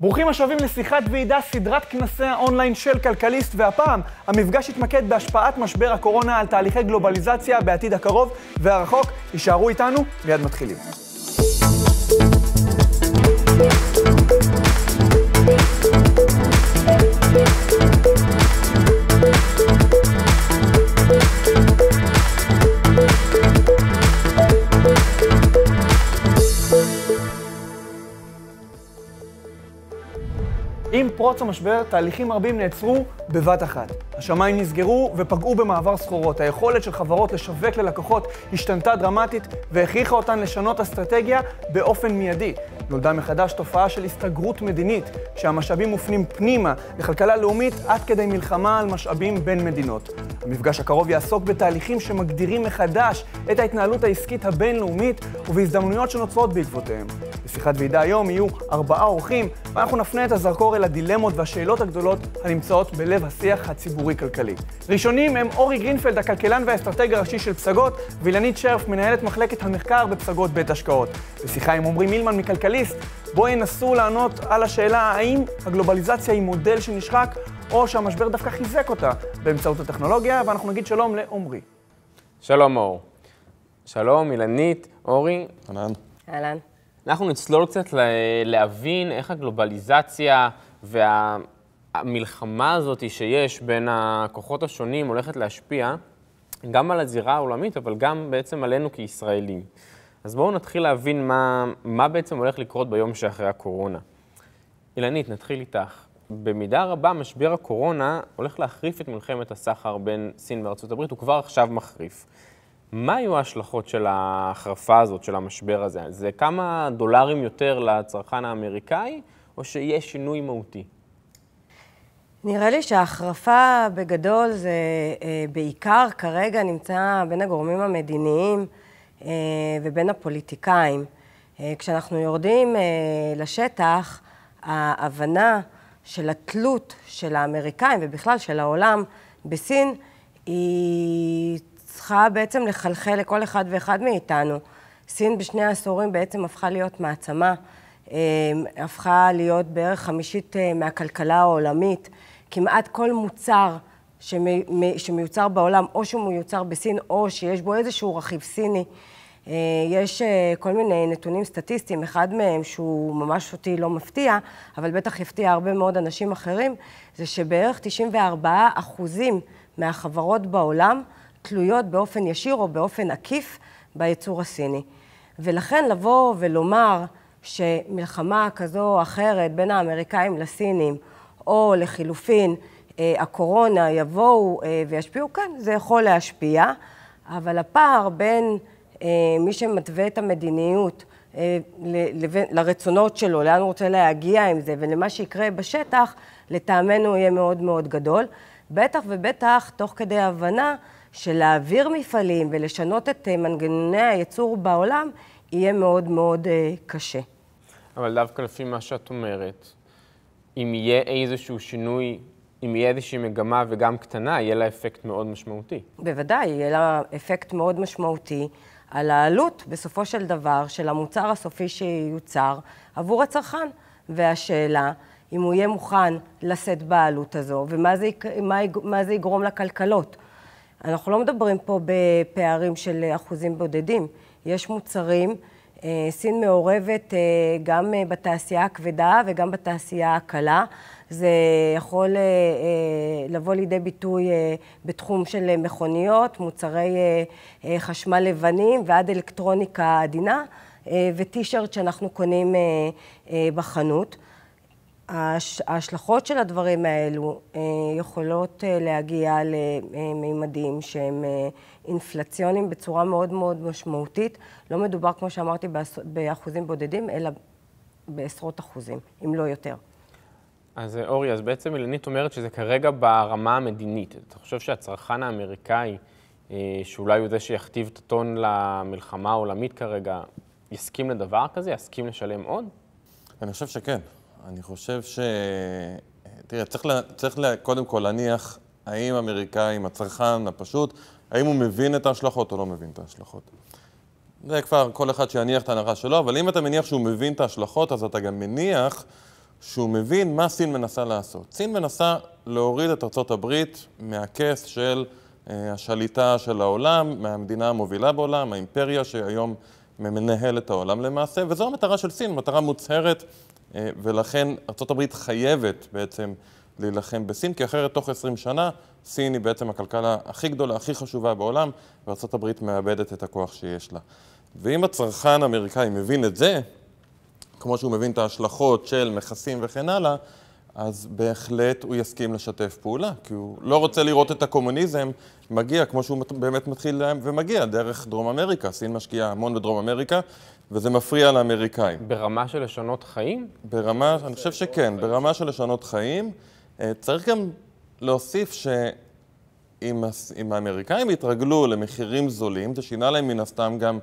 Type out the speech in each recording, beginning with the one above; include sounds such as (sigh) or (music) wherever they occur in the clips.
ברוכים השבים לשיחת ועידה, סדרת כנסי האונליין של כלכליסט, והפעם המפגש יתמקד בהשפעת משבר הקורונה על תהליכי גלובליזציה בעתיד הקרוב והרחוק. יישארו איתנו, מיד מתחילים. פרוץ המשבר, תהליכים רבים נעצרו בבת אחת. השמיים נסגרו ופגעו במעבר סחורות. היכולת של חברות לשווק ללקוחות השתנתה דרמטית והכריחה אותן לשנות אסטרטגיה באופן מיידי. נולדה מחדש תופעה של הסתגרות מדינית, שהמשאבים מופנים פנימה לכלכלה לאומית עד כדי מלחמה על משאבים בין מדינות. המפגש הקרוב יעסוק בתהליכים שמגדירים מחדש את ההתנהלות העסקית הבינלאומית ובהזדמנויות שנוצרות בעקבותיהם. בשיחת ועידה היום יהיו ארבעה אורחים, ואנחנו נפנה את הזרקור אל הדיל הדילמות והשאלות הגדולות הנמצאות בלב השיח הציבורי-כלכלי. ראשונים הם אורי גרינפלד, הכלכלן והאסטרטג הראשי של פסגות, ואילנית שרף, מנהלת מחלקת המחקר בפסגות בית השקעות. בשיחה עם עמרי מילמן מכלכליסט, בו ינסו לענות על השאלה האם הגלובליזציה היא מודל שנשחק, או שהמשבר דווקא חיזק אותה באמצעות הטכנולוגיה, ואנחנו נגיד שלום לעמרי. שלום, אור. שלום, אילנית, אורי. אהלן. אהלן. אנחנו נצלול קצת להבין איך הגלובליזציה והמלחמה הזאת שיש בין הכוחות השונים הולכת להשפיע גם על הזירה העולמית, אבל גם בעצם עלינו כישראלים. אז בואו נתחיל להבין מה, מה בעצם הולך לקרות ביום שאחרי הקורונה. אילנית, נתחיל איתך. במידה רבה משבר הקורונה הולך להחריף את מלחמת הסחר בין סין וארצות הברית, הוא כבר עכשיו מחריף. מה היו ההשלכות של ההחרפה הזאת, של המשבר הזה? זה כמה דולרים יותר לצרכן האמריקאי, או שיש שינוי מהותי? נראה לי שההחרפה בגדול זה אה, בעיקר כרגע נמצא בין הגורמים המדיניים אה, ובין הפוליטיקאים. אה, כשאנחנו יורדים לשטח, ההבנה של התלות של האמריקאים ובכלל של העולם בסין היא צריכה בעצם לחלחל לכל אחד ואחד מאיתנו. סין בשני העשורים בעצם הפכה להיות מעצמה. אמ, הפכה להיות בערך חמישית אה, מהכלכלה העולמית. כמעט כל מוצר שמיוצר בעולם, או שהוא מיוצר בסין, או שיש בו איזשהו רכיב סיני. אה, יש אה, כל מיני נתונים סטטיסטיים, אחד מהם שהוא ממש אותי לא מפתיע, אבל בטח יפתיע הרבה מאוד אנשים אחרים, זה שבערך 94 אחוזים מהחברות בעולם תלויות באופן ישיר או באופן עקיף ביצור הסיני. ולכן לבוא ולומר שמלחמה כזו או אחרת בין האמריקאים לסינים, או לחילופין אה, הקורונה, יבואו אה, וישפיעו, כן, זה יכול להשפיע, אבל הפער בין אה, מי שמתווה את המדיניות לרצונות שלו, לאן הוא רוצה להגיע עם זה ולמה שיקרה בשטח, לטעמנו יהיה מאוד מאוד גדול. בטח ובטח תוך כדי הבנה שלהעביר מפעלים ולשנות את מנגנוני הייצור בעולם יהיה מאוד מאוד קשה. אבל דווקא לפי מה שאת אומרת, אם יהיה איזשהו שינוי, אם יהיה איזושהי מגמה וגם קטנה, יהיה לה אפקט מאוד משמעותי. בוודאי, יהיה לה אפקט מאוד משמעותי על העלות, בסופו של דבר, של המוצר הסופי שיוצר עבור הצרכן. והשאלה, אם הוא יהיה מוכן לשאת בעלות הזו, ומה זה, מה, מה זה יגרום לכלכלות. אנחנו לא מדברים פה בפערים של אחוזים בודדים. יש מוצרים אה, סין מעורבת אה, גם אה, בתעשייה הכבדה וגם בתעשייה הקלה. זה יכול לבוא לידי ביטוי בתחום של מכוניות, מוצרי חשמל לבנים ועד אלקטרוניקה עדינה וטישרט שאנחנו קונים בחנות. ההשלכות של הדברים האלו אה, יכולות אה, להגיע למימדים שהם אה, אינפלציוניים בצורה מאוד מאוד משמעותית. לא מדובר, כמו שאמרתי, באחוזים בודדים, אלא בעשרות אחוזים, אם לא יותר. אז אורי, אז בעצם אילנית אומרת שזה כרגע ברמה המדינית. אתה חושב שהצרכן האמריקאי, שאולי הוא זה שיכתיב את הטון למלחמה העולמית כרגע, יסכים לדבר כזה? יסכים לשלם עוד? אני חושב שכן. אני חושב ש... תראה, צריך, לה, צריך לה, קודם כל להניח האם אמריקאים, הצרכן הפשוט, האם הוא מבין את ההשלכות או לא מבין את ההשלכות. זה כבר כל אחד שיניח את ההנחה שלו, אבל אם אתה מניח שהוא מבין את ההשלכות, אז אתה גם מניח שהוא מבין מה סין מנסה לעשות. סין מנסה להוריד את ארצות הברית מהכס של אה, השליטה של העולם, מהמדינה המובילה בעולם, האימפריה שהיום מנהל את העולם למעשה, וזו המטרה של סין, מטרה מוצהרת אה, ולכן ארה"ב חייבת בעצם להילחם בסין, כי אחרת תוך 20 שנה סין היא בעצם הכלכלה הכי גדולה, הכי חשובה בעולם, וארה"ב מאבדת את הכוח שיש לה. ואם הצרכן האמריקאי מבין את זה, כמו שהוא מבין את ההשלכות של מכסים וכן הלאה, אז בהחלט הוא יסכים לשתף פעולה, כי הוא לא רוצה לראות את הקומוניזם מגיע כמו שהוא באמת מתחיל ומגיע, דרך דרום אמריקה. סין משקיעה המון בדרום אמריקה, וזה מפריע לאמריקאים. ברמה של לשנות חיים? ברמה, אני חושב שכן, ברמה של לשנות חיים. אה, צריך גם להוסיף שאם האמריקאים התרגלו למחירים זולים, זה שינה להם מן הסתם גם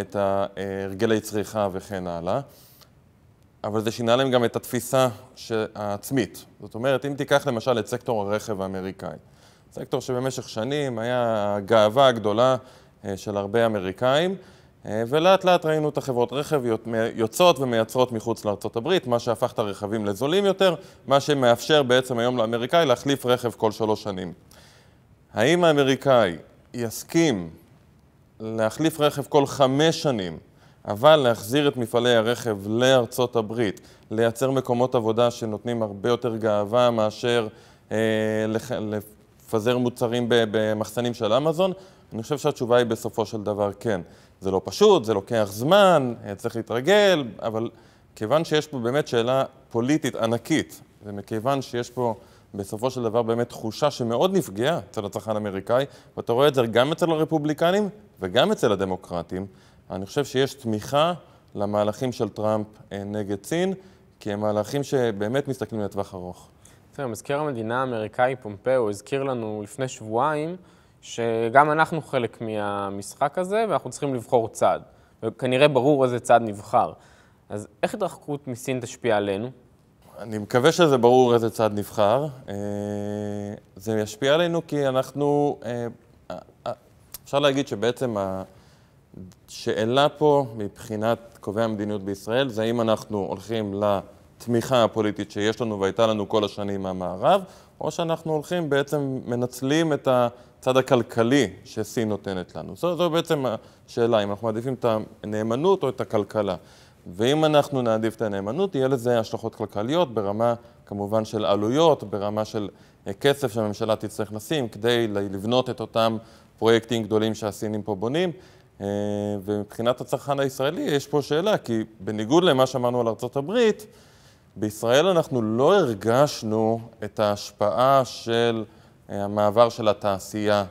את הרגלי צריכה וכן הלאה, אבל זה שינה להם גם את התפיסה העצמית. זאת אומרת, אם תיקח למשל את סקטור הרכב האמריקאי, סקטור שבמשך שנים היה הגאווה הגדולה אה, של הרבה אמריקאים, אה, ולאט לאט ראינו את החברות רכב יוצאות ומייצרות מחוץ לארה"ב, מה שהפך את הרכבים לזולים יותר, מה שמאפשר בעצם היום לאמריקאי להחליף רכב כל שלוש שנים. האם האמריקאי יסכים להחליף רכב כל חמש שנים, אבל להחזיר את מפעלי הרכב לארצות הברית, לייצר מקומות עבודה שנותנים הרבה יותר גאווה מאשר אה, לח... לפזר מוצרים במחסנים של אמזון? אני חושב שהתשובה היא בסופו של דבר כן. זה לא פשוט, זה לוקח זמן, אה, צריך להתרגל, אבל כיוון שיש פה באמת שאלה פוליטית ענקית, ומכיוון שיש פה בסופו של דבר באמת תחושה שמאוד נפגעה אצל הצרכן האמריקאי, ואתה רואה את זה גם אצל הרפובליקנים וגם אצל הדמוקרטים, אני חושב שיש תמיכה למהלכים של טראמפ אה, נגד סין, כי הם מהלכים שבאמת מסתכלים לטווח ארוך. תראה, מזכיר המדינה האמריקאי פומפאו הזכיר לנו לפני שבועיים שגם אנחנו חלק מהמשחק הזה, ואנחנו צריכים לבחור צד. וכנראה ברור איזה צד נבחר. אז איך התרחקות מסין תשפיע עלינו? אני מקווה שזה ברור איזה צד נבחר. אה, זה ישפיע עלינו כי אנחנו... אה, אה, אפשר להגיד שבעצם השאלה פה מבחינת קובעי המדיניות בישראל זה האם אנחנו הולכים לתמיכה הפוליטית שיש לנו והייתה לנו כל השנים מהמערב, או שאנחנו הולכים, בעצם מנצלים את ה... הצד הכלכלי שסין נותנת לנו. זו, זו בעצם השאלה, אם אנחנו מעדיפים את הנאמנות או את הכלכלה. ואם אנחנו נעדיף את הנאמנות, יהיה לזה השלכות כלכליות ברמה כמובן של עלויות, ברמה של אה, כסף שהממשלה תצטרך לשים כדי לבנות את אותם פרויקטים גדולים שהסינים פה בונים. אה, ומבחינת הצרכן הישראלי יש פה שאלה, כי בניגוד למה שאמרנו על ארה"ב, בישראל אנחנו לא הרגשנו את ההשפעה של המעבר של התעשייה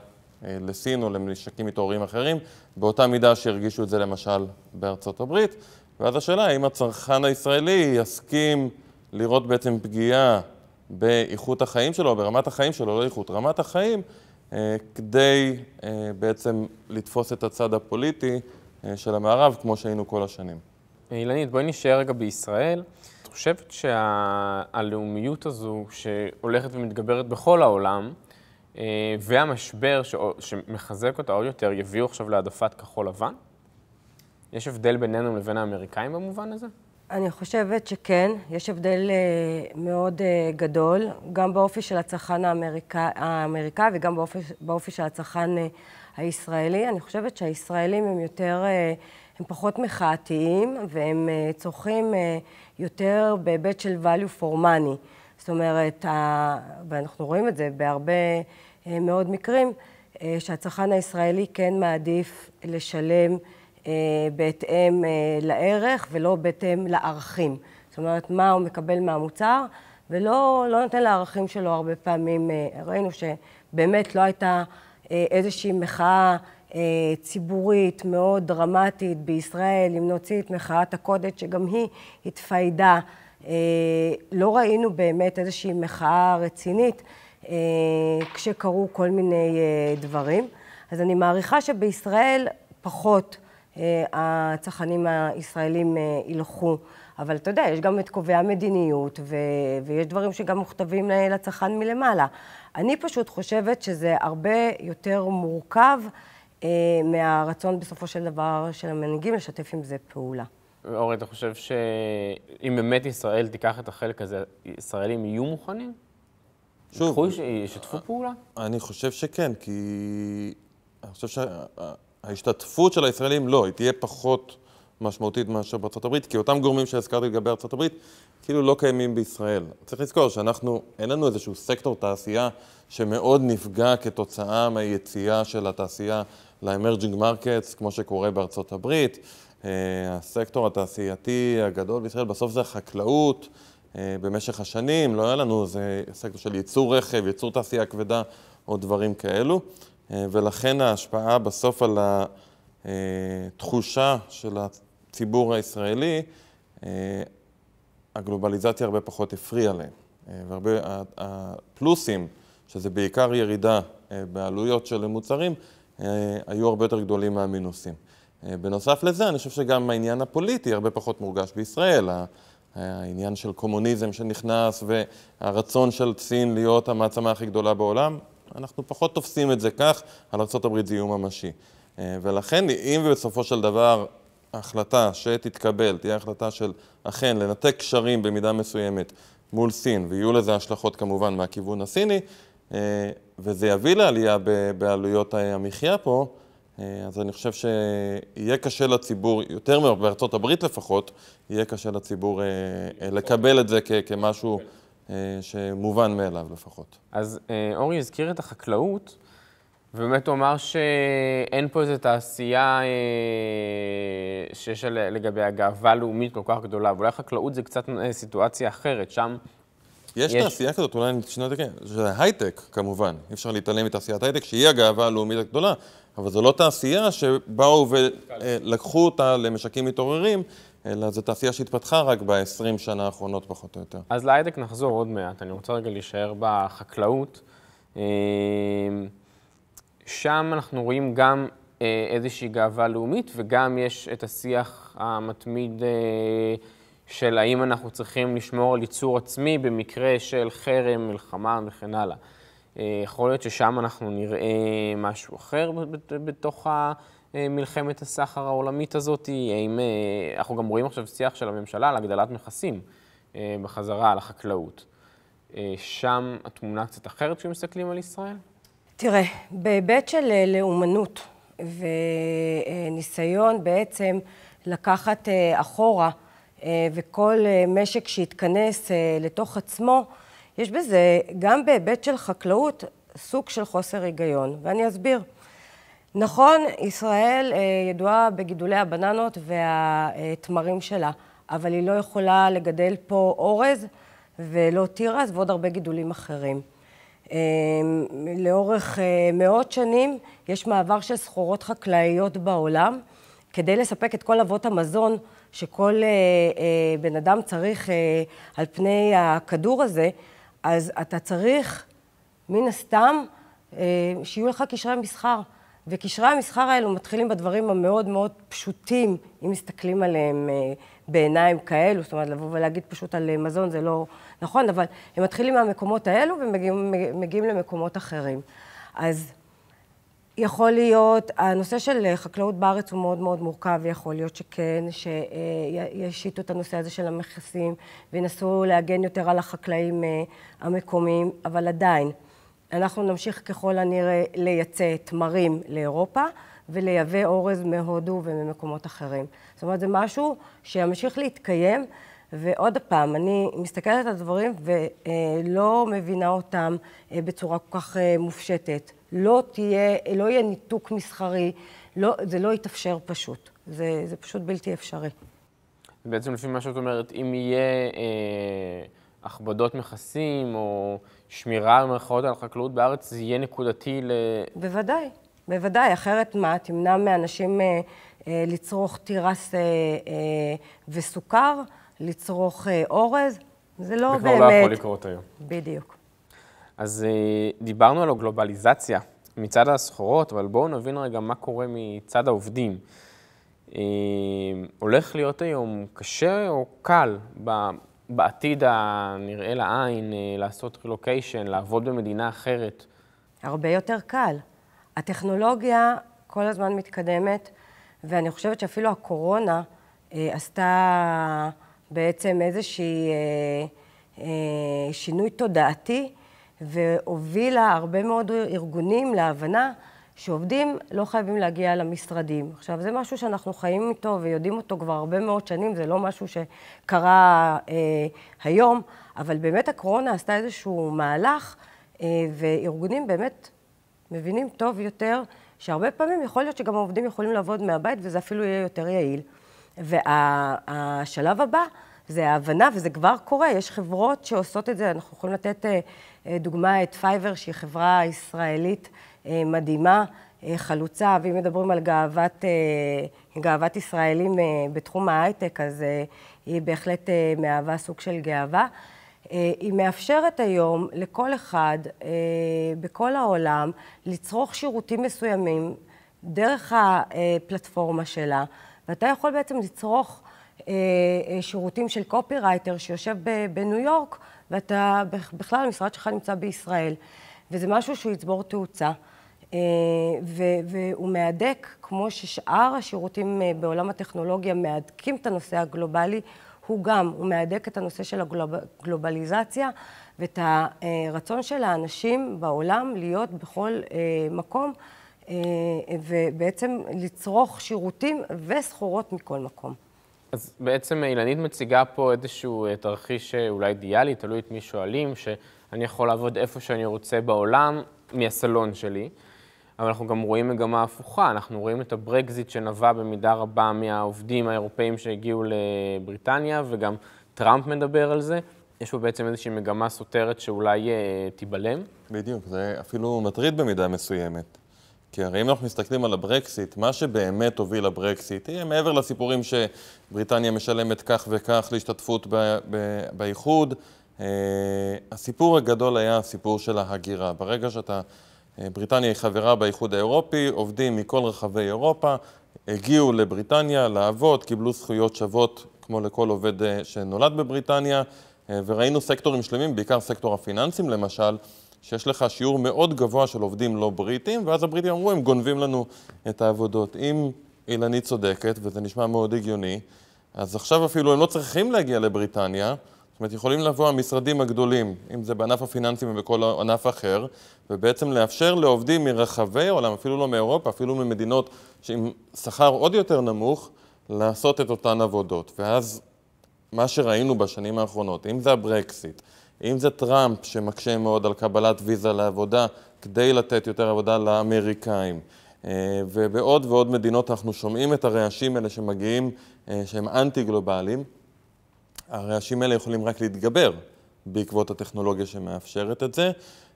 אה, לסין או למשקים מתעוררים אחרים, באותה מידה שהרגישו את זה למשל בארצות הברית. ואז השאלה האם הצרכן הישראלי יסכים לראות בעצם פגיעה באיכות החיים שלו, ברמת החיים שלו, לא איכות, רמת החיים, אה, כדי אה, בעצם לתפוס את הצד הפוליטי של המערב, כמו שהיינו כל השנים. אילנית, בואי נשאר רגע בישראל. את חושבת שהלאומיות שה... הזו, שהולכת ומתגברת בכל העולם, אה, והמשבר ש... שמחזק אותה עוד יותר יביאו עכשיו להעדפת כחול לבן? יש הבדל בינינו לבין האמריקאים במובן הזה? אני חושבת שכן, יש הבדל אה, מאוד אה, גדול, גם באופי של הצרכן האמריקאי וגם באופי, באופי של הצרכן הישראלי. אני חושבת שהישראלים הם יותר, הם פחות מחאתיים, והם צורכים יותר בהיבט של value for money. זאת אומרת, ה... ואנחנו רואים את זה בהרבה אה, מאוד מקרים, אה, שהצרכן הישראלי כן מעדיף לשלם אה, בהתאם לערך ולא בהתאם לערכים. זאת אומרת, מה הוא מקבל מהמוצר, ולא לא נותן לערכים שלו הרבה פעמים. ראינו שבאמת לא הייתה איזושהי מחאה ציבורית מאוד דרמטית בישראל, אם נוציא את מחאת הקודש, שגם היא התפיידה. אה, לא ראינו באמת איזושהי מחאה רצינית אה, כשקרו כל מיני אה, דברים. אז אני מעריכה שבישראל פחות הצרכנים הישראלים ילכו. אבל אתה יודע, יש גם את קובעי המדיניות, ו- ויש דברים שגם מוכתבים לצרכן מלמעלה. אני פשוט חושבת שזה הרבה יותר מורכב אה, מהרצון בסופו של דבר של המנהיגים לשתף עם זה פעולה. אורי, אתה חושב שאם באמת ישראל תיקח את החלק הזה, ישראלים יהיו מוכנים? שוב... יקחו, ישתפו פעולה? אני חושב שכן, כי... אני חושב שההשתתפות של הישראלים, לא, היא תהיה פחות משמעותית מאשר בארצות הברית, כי אותם גורמים שהזכרתי לגבי ארצות הברית, כאילו לא קיימים בישראל. צריך לזכור שאנחנו, אין לנו איזשהו סקטור תעשייה שמאוד נפגע כתוצאה מהיציאה של התעשייה ל-Emerging Markets, כמו שקורה בארצות הברית. אה, הסקטור התעשייתי הגדול בישראל, בסוף זה החקלאות. אה, במשך השנים, לא היה לנו איזה סקטור של ייצור רכב, ייצור תעשייה כבדה או דברים כאלו, אה, ולכן ההשפעה בסוף על התחושה של הציבור הישראלי, הגלובליזציה הרבה פחות הפריעה להם. והרבה, הפלוסים, שזה בעיקר ירידה בעלויות של מוצרים, היו הרבה יותר גדולים מהמינוסים. אה, בנוסף לזה, אני חושב שגם העניין הפוליטי הרבה פחות מורגש בישראל. העניין של קומוניזם שנכנס והרצון של סין להיות המעצמה הכי גדולה בעולם, אנחנו פחות תופסים את זה כך, על ארה"ב זה איום ממשי. אה, ולכן, אם בסופו של דבר ההחלטה שתתקבל תהיה החלטה של אכן לנתק קשרים במידה מסוימת מול סין, ויהיו לזה השלכות כמובן מהכיוון הסיני, אה, וזה יביא לעלייה בעלויות המחיה פה, אה, אז אני חושב שיהיה קשה לציבור, יותר בארצות הברית לפחות, יהיה קשה לציבור אה, אה, לקבל את זה כמשהו שמובן מאליו לפחות. אז אורי הזכיר את החקלאות, ובאמת הוא אמר שאין פה איזו תעשייה שיש לגביה גאווה לאומית כל כך גדולה, ואולי חקלאות זה קצת סיטואציה אחרת, שם יש, תעשייה כזאת, אולי אני אשנה את זה, כן. זה הייטק כמובן, אי אפשר להתעלם מתעשיית הייטק, שהיא הגאווה הלאומית הגדולה, אבל זו לא תעשייה שבאו ולקחו אותה למשקים מתעוררים, אלא זו תעשייה שהתפתחה רק ב-20 שנה האחרונות פחות או יותר. אז להייטק נחזור עוד מעט, אני רוצה רגע להישאר בחקלאות. אמ, שם אנחנו רואים גם אה, איזושהי גאווה לאומית וגם יש את השיח המתמיד אה, של האם אנחנו צריכים לשמור על ייצור עצמי במקרה של חרם, מלחמה וכן הלאה. אה, יכול להיות ששם אנחנו נראה משהו אחר בתוך מלחמת הסחר העולמית הזאת, האם אה, אנחנו גם רואים עכשיו שיח של הממשלה על הגדלת מכסים אה, בחזרה על החקלאות. שם התמונה קצת אחרת כשמסתכלים על ישראל? תראה, בהיבט של לאומנות וניסיון בעצם לקחת אחורה אה, וכל אה, משק שהתכנס אה, לתוך עצמו, יש בזה גם בהיבט של חקלאות סוג של חוסר היגיון, ואני אסביר. נכון, ישראל ידועה בגידולי הבננות והתמרים שלה, אבל היא לא יכולה לגדל פה אורז ולא תירס ועוד הרבה גידולים אחרים. לאורך מאות שנים יש מעבר של סחורות חקלאיות בעולם כדי לספק את כל אבות המזון שכל אה, אה, בן אדם צריך אה, על פני הכדור הזה, אז אתה צריך, מן הסתם, אה, שיהיו לך קשרי מסחר. וקשרי המסחר האלו מתחילים בדברים המאוד מאוד פשוטים, אם מסתכלים עליהם אה, בעיניים כאלו, זאת אומרת, לבוא ולהגיד פשוט על אה, מזון זה לא נכון, אבל הם מתחילים מהמקומות האלו ומגיעים למקומות אחרים. אז יכול להיות, הנושא של אה, חקלאות בארץ הוא מאוד מאוד מורכב, יכול להיות שכן, שישיתו את הנושא הזה של המכסים וינסו להגן יותר על החקלאים אה, המקומיים, אבל עדיין, אנחנו נמשיך ככל הנראה לייצא תמרים לאירופה ולייבא אורז מהודו וממקומות אחרים. זאת אומרת, זה משהו שימשיך להתקיים. ועוד פעם, אני מסתכלת על הדברים ולא אה, מבינה אותם אה, בצורה כל כך אה, מופשטת. לא תהיה, לא יהיה ניתוק מסחרי, לא, זה לא יתאפשר פשוט. זה, זה פשוט בלתי אפשרי. בעצם לפי מה שאת אומרת, אם יהיה אה, הכבדות מכסים או שמירה במרכאות על חקלאות בארץ, זה יהיה נקודתי ל... בוודאי, בוודאי. אחרת מה, תמנע מאנשים אה, אה, לצרוך תירס אה, אה, וסוכר? לצרוך אה, אורז, זה לא, לא באמת... זה כבר לא יכול לקרות היום. בדיוק. אז אה, דיברנו על הגלובליזציה מצד הסחורות, אבל בואו נבין רגע מה קורה מצד העובדים. אה, הולך להיות היום קשה או קל בעתיד הנראה לעין לעשות רילוקיישן, לעבוד במדינה אחרת? הרבה יותר קל. הטכנולוגיה כל הזמן מתקדמת, ואני חושבת שאפילו הקורונה אה, עשתה בעצם איזשהי אה, אה, שינוי תודעתי, והובילה הרבה מאוד ארגונים להבנה שעובדים לא חייבים להגיע למשרדים. עכשיו, זה משהו שאנחנו חיים איתו ויודעים אותו כבר הרבה מאוד שנים, זה לא משהו שקרה אה, היום, אבל באמת הקורונה עשתה איזשהו מהלך, אה, וארגונים באמת מבינים טוב יותר, שהרבה פעמים יכול להיות שגם העובדים יכולים לעבוד מהבית וזה אפילו יהיה יותר יעיל. והשלב וה, הבא זה ההבנה, וזה כבר קורה, יש חברות שעושות את זה, אנחנו יכולים לתת אה, אה, דוגמה את פייבר, שהיא חברה ישראלית אה, מדהימה, חלוצה, ואם מדברים על גאוות, גאוות ישראלים בתחום ההייטק, אז היא בהחלט מהווה סוג של גאווה. היא מאפשרת היום לכל אחד בכל העולם לצרוך שירותים מסוימים דרך הפלטפורמה שלה. ואתה יכול בעצם לצרוך אה, אה, שירותים של קופירייטר שיושב בניו יורק, ואתה בכלל המשרד שלך נמצא בישראל. וזה משהו שהוא יצבור תאוצה, אה, ו- והוא מהדק, כמו ששאר השירותים אה, בעולם הטכנולוגיה מהדקים את הנושא הגלובלי, הוא גם, הוא מהדק את הנושא של הגלובליזציה הגלוב, ואת הרצון אה, של האנשים בעולם להיות בכל אה, מקום. אה, ובעצם לצרוך שירותים וסחורות מכל מקום. אז בעצם אילנית מציגה פה איזשהו אה, תרחיש אה, אולי אידיאלי, תלוי את מי שואלים, שאני יכול לעבוד איפה שאני רוצה בעולם, מהסלון שלי. אבל אנחנו גם רואים מגמה הפוכה, אנחנו רואים את הברקזיט שנבע במידה רבה מהעובדים האירופאים שהגיעו לבריטניה, וגם טראמפ מדבר על זה. יש פה בעצם איזושהי מגמה סותרת שאולי תיבלם. בדיוק, זה אפילו מטריד במידה מסוימת. כי הרי אם אנחנו מסתכלים על הברקסיט, מה שבאמת הוביל לברקסיט, יהיה מעבר לסיפורים שבריטניה משלמת כך וכך להשתתפות באיחוד, אה, הסיפור הגדול היה הסיפור של ההגירה. ברגע שאתה, אה, בריטניה היא חברה באיחוד האירופי, עובדים מכל רחבי אירופה, הגיעו לבריטניה לעבוד, קיבלו זכויות שוות כמו לכל עובד אה, שנולד בבריטניה, וראינו סקטורים שלמים, בעיקר סקטור הפיננסים למשל, שיש לך שיעור מאוד גבוה של עובדים לא בריטים, ואז הבריטים אמרו, הם גונבים לנו את העבודות. אם אילנית צודקת, וזה נשמע מאוד הגיוני, אז עכשיו אפילו הם לא צריכים להגיע לבריטניה, זאת אומרת, יכולים לבוא המשרדים הגדולים, אם זה בענף הפיננסים ובכל ענף אחר, ובעצם לאפשר לעובדים מרחבי העולם, אפילו לא מאירופה, אפילו ממדינות עם שכר עוד יותר נמוך, לעשות את אותן עבודות. ואז מה שראינו בשנים האחרונות, אם זה הברקסיט, אם זה טראמפ שמקשה מאוד על קבלת ויזה לעבודה כדי לתת יותר עבודה לאמריקאים. אה, ובעוד ועוד מדינות אנחנו שומעים את הרעשים האלה שמגיעים, אה, שהם אנטי-גלובליים. הרעשים האלה יכולים רק להתגבר בעקבות הטכנולוגיה שמאפשרת את זה,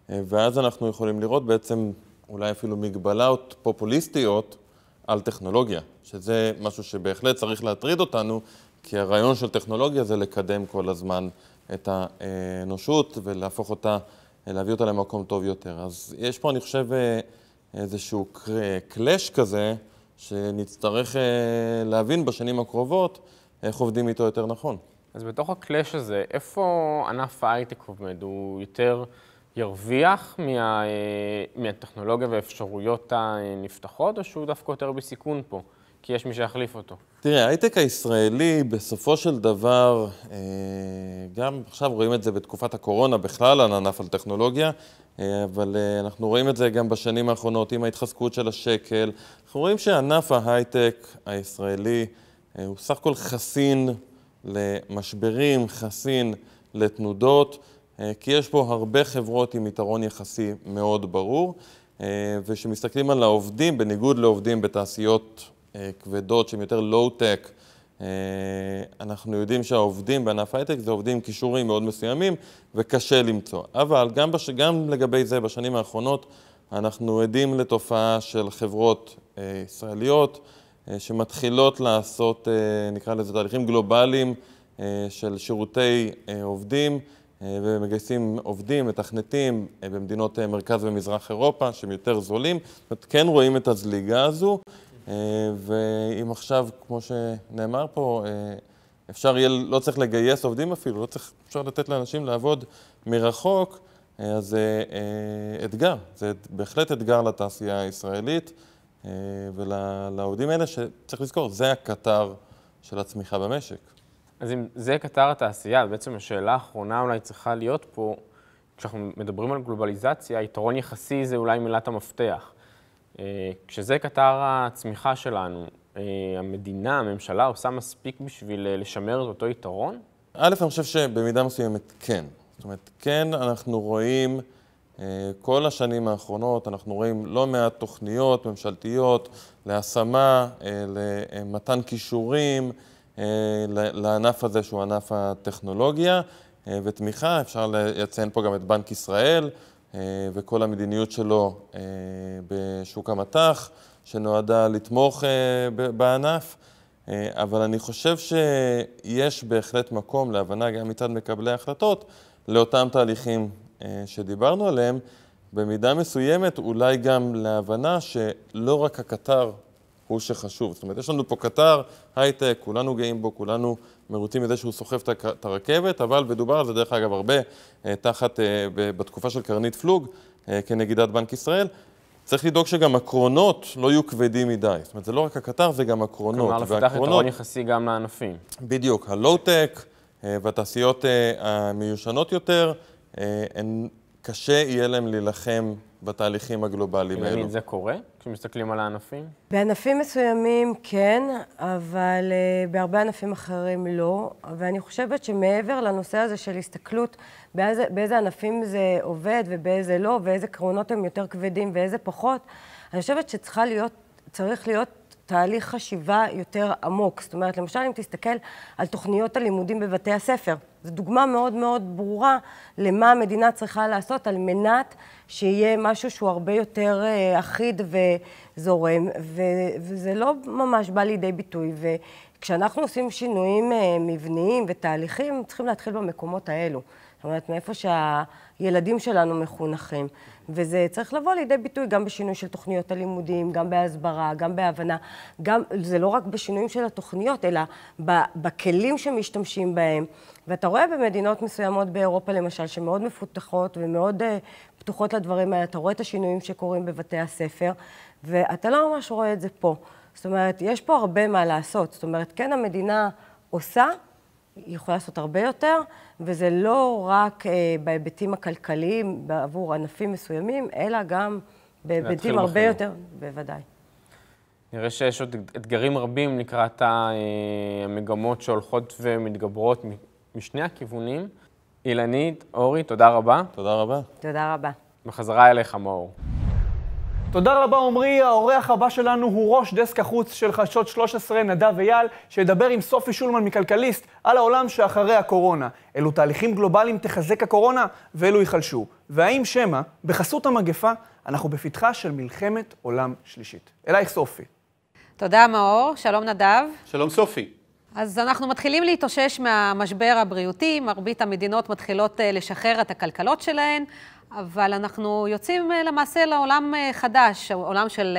אה, ואז אנחנו יכולים לראות בעצם אולי אפילו מגבלות פופוליסטיות על טכנולוגיה, שזה משהו שבהחלט צריך להטריד אותנו, כי הרעיון של טכנולוגיה זה לקדם כל הזמן את האנושות ולהפוך אותה, להביא אותה למקום טוב יותר. אז יש פה, אני חושב, אה, איזשהו קלאש כזה, שנצטרך אה, להבין בשנים הקרובות איך עובדים איתו יותר נכון. אז בתוך הקלאש הזה, איפה ענף ההייטק עובד? הוא יותר ירוויח מה, אה, מהטכנולוגיה והאפשרויות הנפתחות, או שהוא דווקא יותר בסיכון פה? כי יש מי שיחליף אותו. תראה, ההייטק הישראלי בסופו של דבר, אה, גם עכשיו רואים את זה בתקופת הקורונה בכלל, על ענף על טכנולוגיה, אה, אבל אה, אנחנו רואים את זה גם בשנים האחרונות עם ההתחזקות של השקל. אנחנו רואים שענף ההייטק הישראלי הוא סך הכל חסין למשברים, חסין לתנודות, כי יש פה הרבה חברות עם יתרון יחסי מאוד ברור, וכשמסתכלים על העובדים, בניגוד לעובדים בתעשיות אה, כבדות שהן יותר לואו-טק, אה, אנחנו יודעים שהעובדים בענף הייטק זה עובדים עם כישורים מאוד מסוימים וקשה למצוא. אבל גם, בש... גם לגבי זה, בשנים האחרונות אנחנו עדים לתופעה של חברות אה, ישראליות שמתחילות לעשות, נקרא לזה, תהליכים גלובליים של שירותי עובדים. ומגייסים עובדים, מתכנתים במדינות מרכז ומזרח אירופה, שהם יותר זולים. זאת אומרת, כן רואים את הזליגה הזו. אה, ואם עכשיו, כמו שנאמר פה, אה, אפשר יהיה, לא צריך לגייס עובדים אפילו, לא צריך, אפשר לתת לאנשים לעבוד מרחוק, אה, אז זה אתגר, זה בהחלט אתגר לתעשייה הישראלית ולעובדים האלה, שצריך לזכור, זה הקטר של הצמיחה במשק. אז אם זה קטר התעשייה, אז בעצם השאלה האחרונה אולי צריכה להיות פה, כשאנחנו מדברים על גלובליזציה, יתרון יחסי זה אולי מילת המפתח. אה, כשזה קטר הצמיחה שלנו, אה, המדינה, הממשלה, עושה מספיק בשביל אה, לשמר את אותו יתרון? א', אני חושב שבמידה מסוימת כן. זאת אומרת, כן, אנחנו רואים, כל השנים האחרונות אנחנו רואים לא מעט תוכניות ממשלתיות להשמה, למתן כישורים לענף הזה שהוא ענף הטכנולוגיה ותמיכה. אפשר לציין פה גם את בנק ישראל, אה, וכל המדיניות שלו אה, בשוק המטח, שנועדה לתמוך אה, בענף. אבל אני חושב שיש בהחלט מקום להבנה גם מצד מקבלי ההחלטות לאותם תהליכים שדיברנו עליהם, במידה מסוימת אולי גם להבנה שלא רק הקטר הוא שחשוב. זאת אומרת, יש לנו פה קטר הייטק, כולנו גאים בו, כולנו מרוצים מזה שהוא סוחב את הרכבת, אבל, ודובר על זה דרך אגב הרבה, אה, תחת, אה, בתקופה של קרנית פלוג, אה, כנגידת בנק ישראל, צריך לדאוג שגם הקרונות לא יהיו כבדים מדי. זאת אומרת, זה לא רק הקטר, זה גם הקרונות. כלומר, לפתח יתרון יחסי גם לענפים. בדיוק, הלואו-טק והתעשיות המיושנות יותר, הן קשה יהיה להם להילחם בתהליכים הגלובליים האלו. זה קורה? כשמסתכלים על הענפים? בענפים מסוימים כן, אבל uh, בהרבה ענפים אחרים לא. ואני חושבת שמעבר לנושא הזה של הסתכלות באיזה, באיזה ענפים זה עובד ובאיזה לא, ואיזה קרונות הם יותר כבדים ואיזה פחות, אני חושבת שצריכה להיות, צריך להיות תהליך חשיבה יותר עמוק. זאת אומרת, למשל, אם תסתכל על תוכניות הלימודים בבתי הספר, זו דוגמה מאוד מאוד ברורה למה המדינה צריכה לעשות על מנת שיהיה משהו שהוא הרבה יותר אה, אחיד וזורם, ו, וזה לא ממש בא לידי ביטוי. וכשאנחנו עושים שינויים אה, מבניים ותהליכים, צריכים להתחיל במקומות האלו. זאת אומרת, מאיפה שהילדים שלנו מחונכים. וזה צריך לבוא לידי ביטוי גם בשינוי של תוכניות הלימודים, גם בהסברה, גם בהבנה. גם, זה לא רק בשינויים של התוכניות, אלא בכלים שמשתמשים בהם. ואתה רואה במדינות מסוימות באירופה, למשל, שמאוד מפותחות ומאוד uh, פתוחות לדברים האלה, אתה רואה את השינויים שקורים בבתי הספר, ואתה לא ממש רואה את זה פה. זאת אומרת, יש פה הרבה מה לעשות. זאת אומרת, כן, המדינה עושה, היא יכולה לעשות הרבה יותר, וזה לא רק uh, בהיבטים הכלכליים בעבור ענפים מסוימים, אלא גם בהיבטים הרבה בחיים. יותר, בוודאי. נראה שיש עוד אתגרים רבים לקראת אה, המגמות שהולכות ומתגברות משני הכיוונים. אילנית, אורי, תודה רבה. תודה רבה. תודה רבה. בחזרה אליך, מאור. תודה רבה, עמרי. האורח הבא שלנו הוא ראש דסק החוץ של חדשות 13, נדב אייל, שידבר עם סופי שולמן מכלכליסט על העולם שאחרי הקורונה. אילו תהליכים גלובליים תחזק הקורונה ואילו ייחלשו. והאם שמא, בחסות המגפה, אנחנו בפתחה של מלחמת עולם שלישית. אלייך, סופי. תודה, מאור. שלום, נדב. שלום, סופי. אז אנחנו מתחילים להתאושש מהמשבר הבריאותי, מרבית המדינות מתחילות אה, לשחרר את הכלכלות שלהן, אבל אנחנו יוצאים אה, למעשה לעולם אה, חדש, עולם של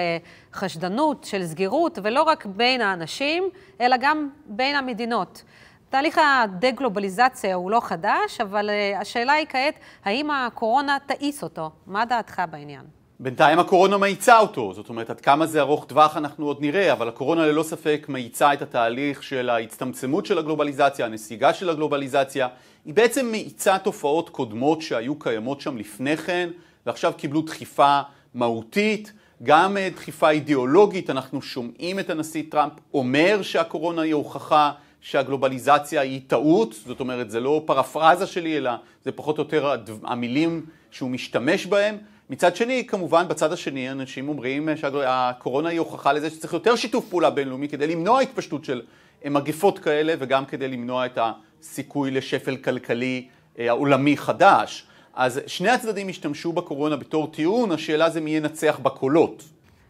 חשדנות, של סגירות, ולא רק בין האנשים, אלא גם בין המדינות. תהליך הדה-גלובליזציה הוא לא חדש, אבל השאלה היא כעת, האם הקורונה תעיס אותו? מה דעתך בעניין? בינתיים הקורונה מאיצה אותו, זאת אומרת עד כמה זה ארוך טווח אנחנו עוד נראה, אבל הקורונה ללא ספק מאיצה את התהליך של ההצטמצמות של הגלובליזציה, הנסיגה של הגלובליזציה, היא בעצם מאיצה תופעות קודמות שהיו קיימות שם לפני כן, ועכשיו קיבלו דחיפה מהותית, גם אה, דחיפה אידיאולוגית, אנחנו שומעים את הנשיא טראמפ אומר שהקורונה היא הוכחה שהגלובליזציה היא טעות, זאת אומרת זה לא פרפרזה שלי אלא זה פחות או יותר המילים שהוא משתמש בהם, מצד שני, כמובן, בצד השני אנשים אומרים אה, שהקורונה היא הוכחה לזה שצריך יותר שיתוף פעולה בינלאומי כדי למנוע התפשטות של אה, מגפות כאלה וגם כדי למנוע את הסיכוי לשפל כלכלי אה, העולמי חדש. אז שני הצדדים השתמשו בקורונה בתור טיעון, השאלה זה מי ינצח בקולות.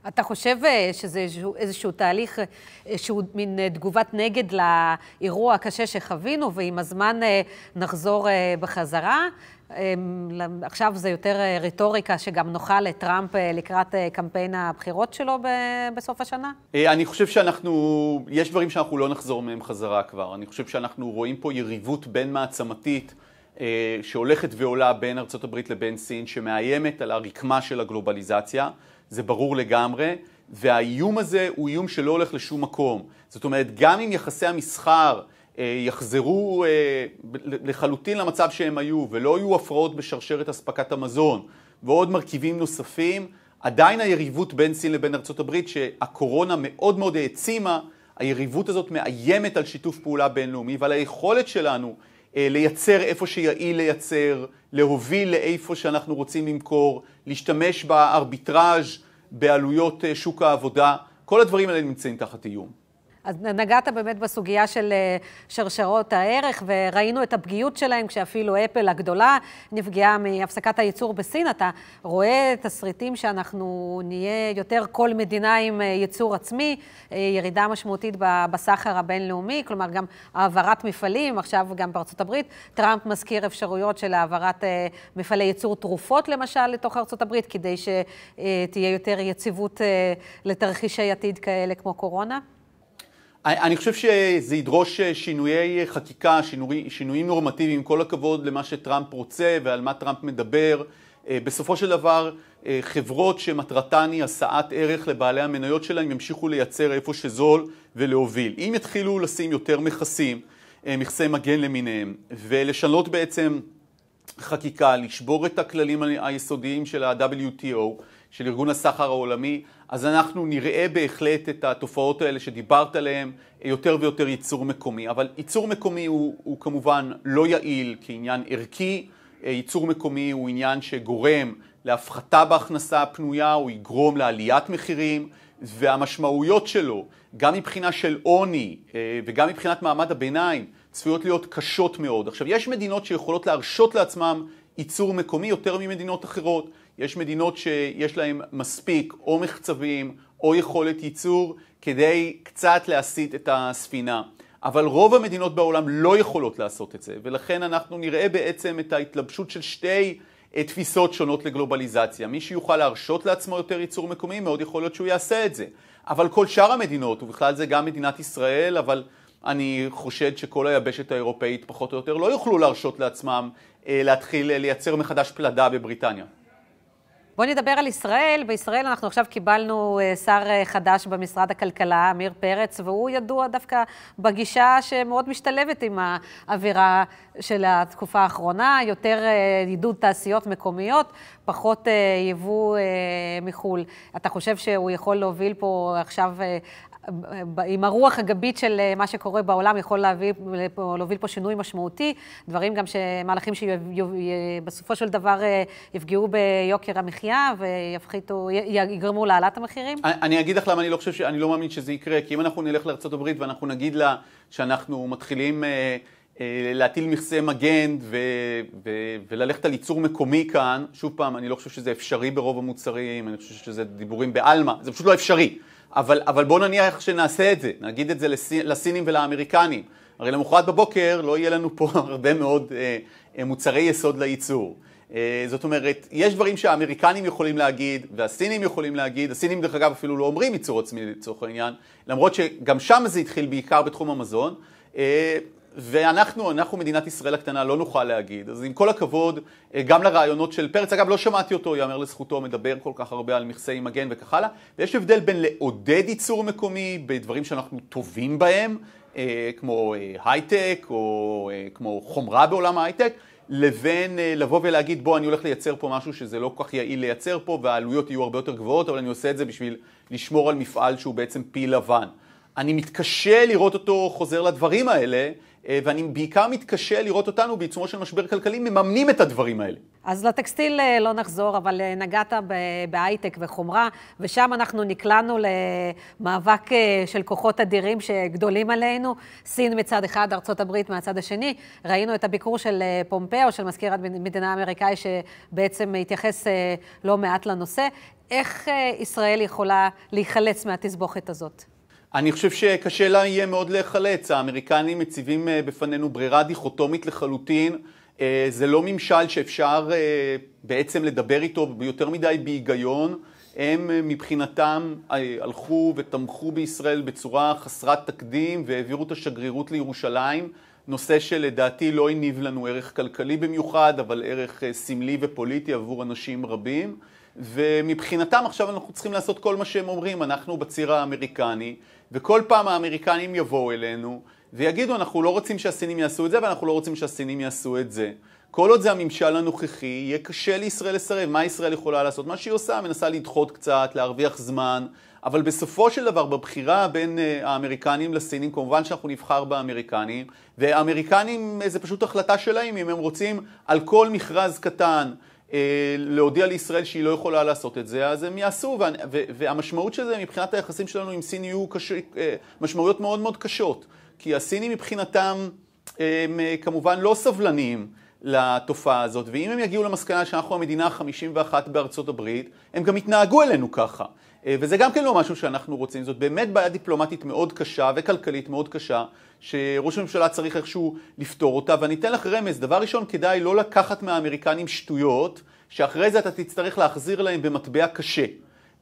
אתה חושב שזה איזשהו תהליך שהוא מין תגובת נגד לאירוע הקשה שחווינו, ועם הזמן נחזור בחזרה? אמ, עכשיו זה יותר אה, רטוריקה שגם נוחה לטראמפ אה, לקראת אה, קמפיין הבחירות שלו בסוף השנה? אני חושב שאנחנו, יש דברים שאנחנו לא נחזור מהם חזרה כבר. אני חושב שאנחנו רואים פה יריבות בין מעצמתית שהולכת ועולה בין ארה"ב לבין סין, שמאיימת על הרקמה של הגלובליזציה. זה ברור לגמרי. והאיום הזה הוא איום שלא הולך לשום מקום. זאת אומרת, גם אם יחסי המסחר אה, יחזרו אה, לחלוטין למצב שהם היו ולא יהיו הפרעות בשרשרת אספקת המזון ועוד מרכיבים נוספים, עדיין היריבות בין סין לבין ארצות הברית שהקורונה מאוד מאוד העצימה, היריבות הזאת מאיימת על שיתוף פעולה בינלאומי ועל היכולת שלנו אה, לייצר איפה שיעיל לייצר, להוביל לאיפה שאנחנו רוצים למכור, להשתמש בארביטראז' בעלויות שוק העבודה, כל הדברים האלה נמצאים תחת איום. אז נגעת באמת בסוגיה של אה, שרשרות הערך, וראינו את הפגיעות שלהם כשאפילו אפל הגדולה נפגעה מהפסקת הייצור בסין. אתה רואה תסריטים שאנחנו נהיה יותר כל מדינה עם אה, ייצור עצמי, אה, ירידה משמעותית בסחר הבינלאומי, כלומר גם העברת מפעלים, עכשיו גם בארצות הברית, טראמפ מזכיר אפשרויות של העברת מפעלי ייצור תרופות למשל לתוך ארצות הברית, כדי שתהיה יותר יציבות לתרחישי עתיד כאלה כמו קורונה. אני חושב שזה ידרוש אה, שינויי אה, חקיקה, שינוי, שינויים נורמטיביים, כל הכבוד למה שטראמפ רוצה ועל מה טראמפ מדבר. אה, בסופו של דבר, חברות שמטרתן היא הסעת ערך לבעלי המניות שלהן, ימשיכו לייצר איפה שזול ולהוביל. אם יתחילו לשים יותר מכסים, מכסי מגן למיניהם, ולשנות בעצם חקיקה, לשבור את הכללים היסודיים של ה-WTO, של ארגון הסחר העולמי, אז אנחנו נראה בהחלט את התופעות האלה שדיברת עליהן, יותר ויותר ייצור מקומי. אבל ייצור מקומי הוא, הוא כמובן לא יעיל כעניין ערכי, אה, ייצור מקומי הוא עניין שגורם להפחתה בהכנסה הפנויה, הוא יגרום לעליית מחירים, והמשמעויות שלו, גם מבחינה של עוני אה, וגם מבחינת מעמד הביניים, צפויות להיות קשות מאוד. עכשיו, יש מדינות שיכולות להרשות לעצמם ייצור מקומי יותר ממדינות אחרות. יש מדינות שיש להן מספיק או מחצבים או יכולת ייצור כדי קצת להסיט את הספינה. אבל רוב המדינות בעולם לא יכולות לעשות את זה, ולכן אנחנו נראה בעצם את ההתלבשות של שתי אה, תפיסות שונות לגלובליזציה. מי שיוכל להרשות לעצמו יותר ייצור מקומי, מאוד יכול להיות שהוא יעשה את זה. אבל כל שאר המדינות, ובכלל זה גם מדינת ישראל, אבל אני חושד שכל היבשת האירופאית פחות או יותר לא יוכלו להרשות לעצמם אה, להתחיל אה, לייצר מחדש פלדה בבריטניה. בואו נדבר על ישראל. בישראל אנחנו עכשיו קיבלנו אה, שר אה, חדש במשרד הכלכלה, עמיר פרץ, והוא ידוע דווקא בגישה שמאוד משתלבת עם האווירה של התקופה האחרונה, יותר אה, עידוד תעשיות מקומיות, פחות יבוא מחו"ל. אתה חושב שהוא יכול להוביל פה עכשיו עם הרוח הגבית של אה, מה שקורה בעולם יכול להביא, להוביל פה שינוי משמעותי, דברים גם, מהלכים שבסופו של דבר אה, יפגעו ביוקר המחיה ויפחיתו, יגרמו להעלאת המחירים? אני אגיד לך למה אני לא חושב, אני לא מאמין שזה יקרה, כי אם אנחנו נלך לארה"ב ואנחנו נגיד לה שאנחנו מתחילים... אה, להטיל מכסה מגן ו- ו- וללכת על ייצור מקומי כאן, שוב פעם, אני לא חושב שזה אפשרי ברוב המוצרים, אני חושב שזה דיבורים בעלמא, זה פשוט לא אפשרי. אבל, אבל בואו נניח שנעשה את זה, נגיד את זה לסינים, לסינים ולאמריקנים. הרי למחרת בבוקר לא יהיה לנו פה (laughs) הרבה מאוד אה, אה, מוצרי יסוד לייצור. אה, זאת אומרת, יש דברים שהאמריקנים יכולים להגיד והסינים יכולים להגיד, הסינים דרך אגב אפילו לא אומרים ייצור עצמי לצורך העניין, למרות שגם שם זה התחיל בעיקר בתחום המזון. אה, ואנחנו, אנחנו מדינת ישראל הקטנה, לא נוכל להגיד. אז עם כל הכבוד, אה, גם לרעיונות של פרץ, אגב, לא שמעתי אותו, יאמר לזכותו, מדבר כל כך הרבה על מכסי מגן וכך הלאה, ויש הבדל בין לעודד ייצור מקומי בדברים שאנחנו טובים בהם, אה, כמו אה, הייטק, או כמו חומרה בעולם ההייטק, לבין לבוא ולהגיד, בוא, אני הולך לייצר פה משהו שזה לא כל כך יעיל לייצר פה, והעלויות יהיו הרבה יותר גבוהות, אבל אני עושה את זה בשביל לשמור על מפעל שהוא בעצם פיל לבן. אני מתקשה לראות אותו חוזר לדברים האלה, אה, ואני בעיקר מתקשה לראות אותנו בעיצומו של משבר כלכלי, מממנים את הדברים האלה. אז לטקסטיל אה, לא נחזור, אבל אה, נגעת בהייטק וחומרה, ושם אנחנו נקלענו למאבק של כוחות אדירים שגדולים עלינו, סין מצד אחד, ארה"ב מהצד השני. ראינו את הביקור של פומפאו, של מזכיר המדינה האמריקאי, שבעצם התייחס לא מעט לנושא. איך ישראל יכולה להיחלץ מהתסבוכת הזאת? אני חושב שקשה לה יהיה מאוד להיחלץ. האמריקנים מציבים אה, בפנינו ברירה דיכוטומית לחלוטין. אה, זה לא ממשל שאפשר אה, בעצם לדבר איתו ביותר מדי בהיגיון. הם מבחינתם הלכו ותמכו בישראל בצורה חסרת תקדים והעבירו את השגרירות לירושלים, נושא שלדעתי לא הניב לנו ערך כלכלי במיוחד, אבל ערך סמלי ופוליטי עבור אנשים רבים. ומבחינתם עכשיו אנחנו צריכים לעשות כל מה שהם אומרים, אנחנו בציר האמריקני. וכל פעם האמריקנים יבואו אלינו ויגידו, אנחנו לא רוצים שהסינים יעשו את זה ואנחנו לא רוצים שהסינים יעשו את זה. כל עוד זה הממשל הנוכחי, יהיה קשה לישראל לסרב. מה ישראל יכולה לעשות? מה שהיא עושה, מנסה לדחות קצת, להרוויח זמן, אבל בסופו של דבר, בבחירה בין אה, האמריקנים לסינים, כמובן שאנחנו נבחר באמריקנים, והאמריקנים זה פשוט החלטה שלהם אם הם רוצים על כל מכרז קטן אה, להודיע לישראל שהיא לא יכולה לעשות את זה, אז הם יעשו, וה, והמשמעות של זה מבחינת היחסים שלנו עם סין יהיו קש... אה, משמעויות מאוד מאוד קשות, כי הסינים מבחינתם הם אה, כמובן לא סבלניים לתופעה הזאת, ואם הם יגיעו למסקנה שאנחנו המדינה ה-51 בארצות הברית, הם גם יתנהגו אלינו ככה. אה, וזה גם כן לא משהו שאנחנו רוצים, זאת באמת בעיה דיפלומטית מאוד קשה וכלכלית מאוד קשה, שראש הממשלה צריך איכשהו לפתור אותה, ואני אתן לך רמז, דבר ראשון כדאי לא לקחת מהאמריקנים שטויות, שאחרי זה אתה תצטרך להחזיר להם במטבע קשה,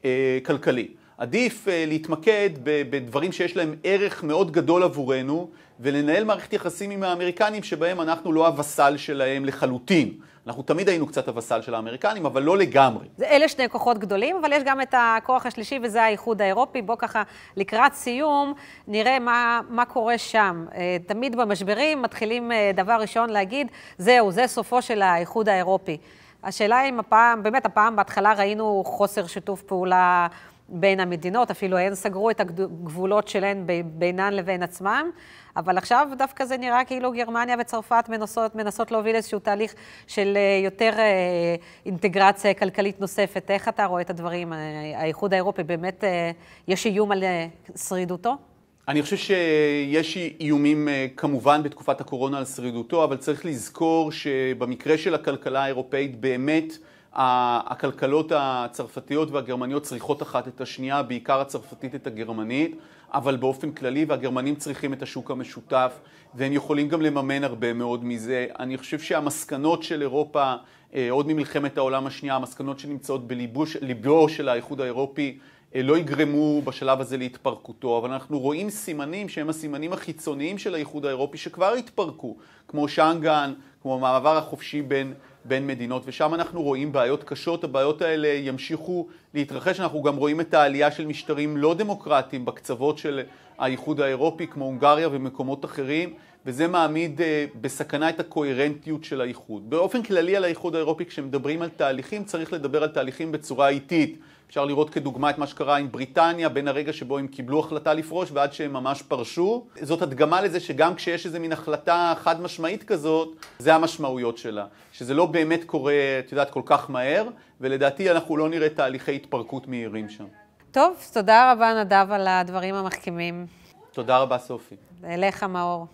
אה, כלכלי. עדיף אה, להתמקד בדברים שיש להם ערך מאוד גדול עבורנו ולנהל מערכת יחסים עם האמריקנים שבהם אנחנו לא הווסל שלהם לחלוטין. אנחנו תמיד היינו קצת הווסל של האמריקנים, אבל לא לגמרי. אלה שני כוחות גדולים, אבל יש גם את הכוח השלישי, וזה האיחוד האירופי. בוא ככה, לקראת סיום, נראה מה, מה קורה שם. אה, תמיד במשברים מתחילים אה, דבר ראשון להגיד, זהו, זה סופו של האיחוד האירופי. השאלה אם הפעם, באמת הפעם בהתחלה ראינו חוסר שיתוף פעולה. בין המדינות, אפילו הן סגרו את הגבולות שלהן בינן לבין עצמן, אבל עכשיו דווקא זה נראה כאילו גרמניה וצרפת מנסות, מנסות להוביל איזשהו תהליך של אה, יותר אה, אינטגרציה כלכלית נוספת. איך אתה רואה את הדברים? אה, האיחוד האירופי באמת, יש איום על שרידותו? אני חושב שיש איומים כמובן בתקופת הקורונה על שרידותו, אבל צריך לזכור שבמקרה של הכלכלה האירופאית באמת הכלכלות הצרפתיות והגרמניות צריכות אחת את השנייה, בעיקר הצרפתית את הגרמנית, אבל באופן כללי, והגרמנים צריכים את השוק המשותף, והם יכולים גם לממן הרבה מאוד מזה. אני חושב שהמסקנות של אירופה, אה, עוד ממלחמת העולם השנייה, המסקנות שנמצאות בליבו של האיחוד האירופי, אה, לא יגרמו בשלב הזה להתפרקותו, אבל אנחנו רואים סימנים שהם הסימנים החיצוניים של האיחוד האירופי שכבר התפרקו, כמו שאנגן, כמו המעבר החופשי בין בין מדינות, ושם אנחנו רואים בעיות קשות, הבעיות האלה ימשיכו להתרחש, אנחנו גם רואים את העלייה של משטרים לא דמוקרטיים בקצוות של האיחוד האירופי, כמו הונגריה ומקומות אחרים, וזה מעמיד אה, בסכנה את הקוהרנטיות של האיחוד. באופן כללי על האיחוד האירופי, כשמדברים על תהליכים, צריך לדבר על תהליכים בצורה איטית. אפשר לראות כדוגמה את מה שקרה עם בריטניה בין הרגע שבו הם קיבלו החלטה לפרוש ועד שהם ממש פרשו. זאת הדגמה לזה שגם כשיש איזה מין החלטה חד משמעית כזאת, זה המשמעויות שלה. שזה לא באמת קורה, את יודעת, כל כך מהר, ולדעתי אנחנו לא נראה תהליכי התפרקות מהירים שם. טוב, תודה רבה נדב על הדברים המחכימים. תודה רבה סופי. אליך מאור.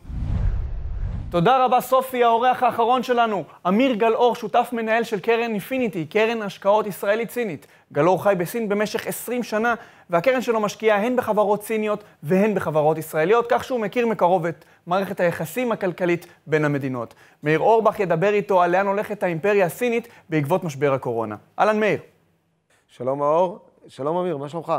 תודה רבה סופי, האורח האחרון שלנו, אמיר גלאור, שותף מנהל של קרן אינפיניטי, קרן השקעות ישראלית סינית. גלאור חי בסין במשך 20 שנה, והקרן שלו משקיעה הן בחברות סיניות והן בחברות ישראליות, כך שהוא מכיר מקרוב את מערכת היחסים הכלכלית בין המדינות. מאיר אורבך ידבר איתו על לאן הולכת האימפריה הסינית בעקבות משבר הקורונה. אהלן מאיר. שלום מאור, שלום אמיר, מה שלומך?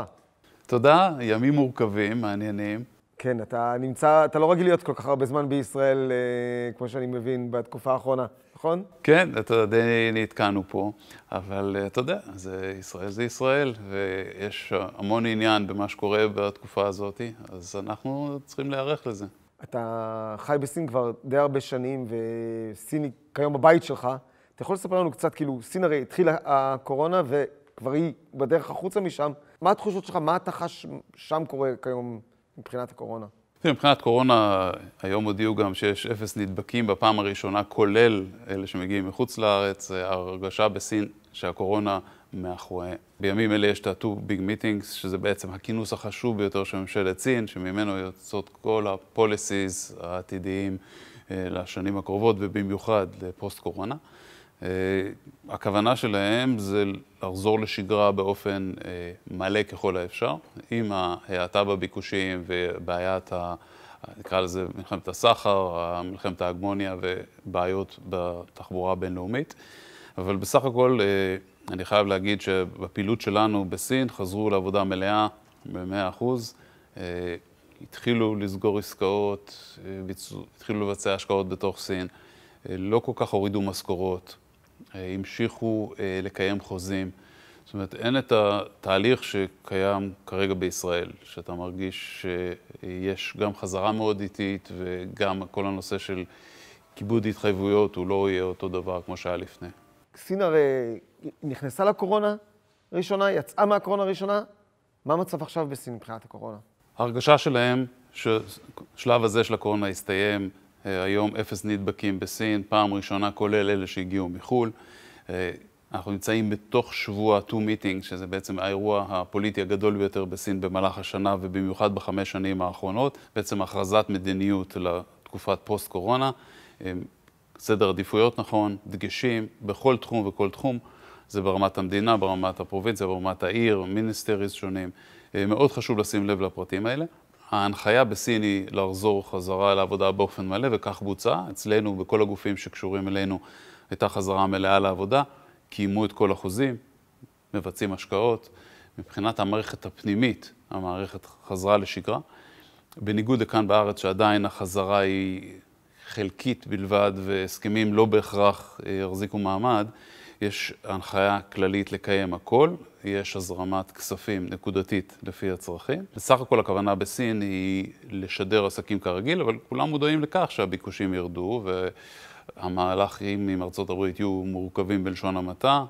תודה, ימים מורכבים, מעניינים. כן, אתה נמצא, אתה לא רגיל להיות כל כך הרבה זמן בישראל, אה, כמו שאני מבין, בתקופה האחרונה. נכון? כן, אתה יודע, די נתקענו פה, אבל אה, אתה יודע, זה, ישראל זה ישראל, ויש המון עניין במה שקורה בתקופה הזאת, אז אנחנו צריכים להיערך לזה. אתה חי בסין כבר די הרבה שנים, וסין היא כיום בבית שלך. אתה יכול לספר לנו קצת, כאילו, סין הרי התחילה הקורונה, וכבר היא בדרך החוצה משם. מה התחושות שלך? מה אתה חש שם קורה כיום מבחינת הקורונה? מבחינת קורונה, היום הודיעו גם שיש אפס נדבקים בפעם הראשונה, כולל אלה שמגיעים מחוץ לארץ. הרגשה בסין שהקורונה מאחורי. בימים אלה יש את ה two big Meetings, שזה בעצם הכינוס החשוב ביותר של ממשלת סין, שממנו יוצאות כל ה-policies העתידיים אה, לשנים הקרובות, ובמיוחד לפוסט-קורונה. אה, הכוונה שלהם זה לחזור לשגרה באופן אה, מלא ככל האפשר, עם ההאטה בביקושים ובעיית, ה... נקרא לזה מלחמת הסחר, מלחמת ההגמוניה ובעיות בתחבורה הבינלאומית. אבל בסך הכל אה, אני חייב להגיד שבפעילות שלנו בסין חזרו לעבודה מלאה ב-100 התחילו לסגור עסקאות, התחילו לבצע השקעות בתוך סין. לא כל כך הורידו משכורות. אה, המשיכו אה, לקיים חוזים. זאת אומרת, אין את התהליך שקיים כרגע בישראל, שאתה מרגיש שיש גם חזרה מאוד איטית וגם כל הנושא של כיבוד התחייבויות הוא לא יהיה אותו דבר כמו שהיה לפני. סין הרי נכנסה לקורונה ראשונה, יצאה מהקורונה ראשונה, מה המצב עכשיו בסין מבחינת הקורונה? ההרגשה שלהם ששלב הזה של הקורונה הסתיים, אה, היום אפס נדבקים בסין, פעם ראשונה כולל אלה שהגיעו מחו"ל. אה, אנחנו נמצאים בתוך שבוע ה-2 meeting, שזה בעצם האירוע הפוליטי הגדול ביותר בסין במהלך השנה, ובמיוחד בחמש שנים האחרונות, בעצם הכרזת מדיניות לתקופת פוסט-קורונה, אה, סדר עדיפויות נכון, דגשים בכל תחום וכל תחום, זה ברמת המדינה, ברמת הפרובינציה, ברמת העיר, מיניסטריז שונים. מאוד חשוב לשים לב לפרטים האלה. ההנחיה בסין היא לחזור חזרה לעבודה באופן מלא, וכך בוצע. אצלנו, בכל הגופים שקשורים אלינו, הייתה חזרה מלאה לעבודה, קיימו את כל החוזים, מבצעים השקעות. מבחינת המערכת הפנימית, המערכת חזרה לשגרה. בניגוד לכאן בארץ, שעדיין החזרה היא חלקית בלבד, והסכמים לא בהכרח אה, יחזיקו מעמד, יש הנחיה כללית לקיים הכל, יש הזרמת כספים נקודתית לפי הצרכים. בסך הכל הכוונה בסין היא לשדר עסקים כרגיל, אבל כולם מודעים לכך שהביקושים ירדו והמהלכים עם ארצות הברית יהיו מורכבים בלשון המעטה.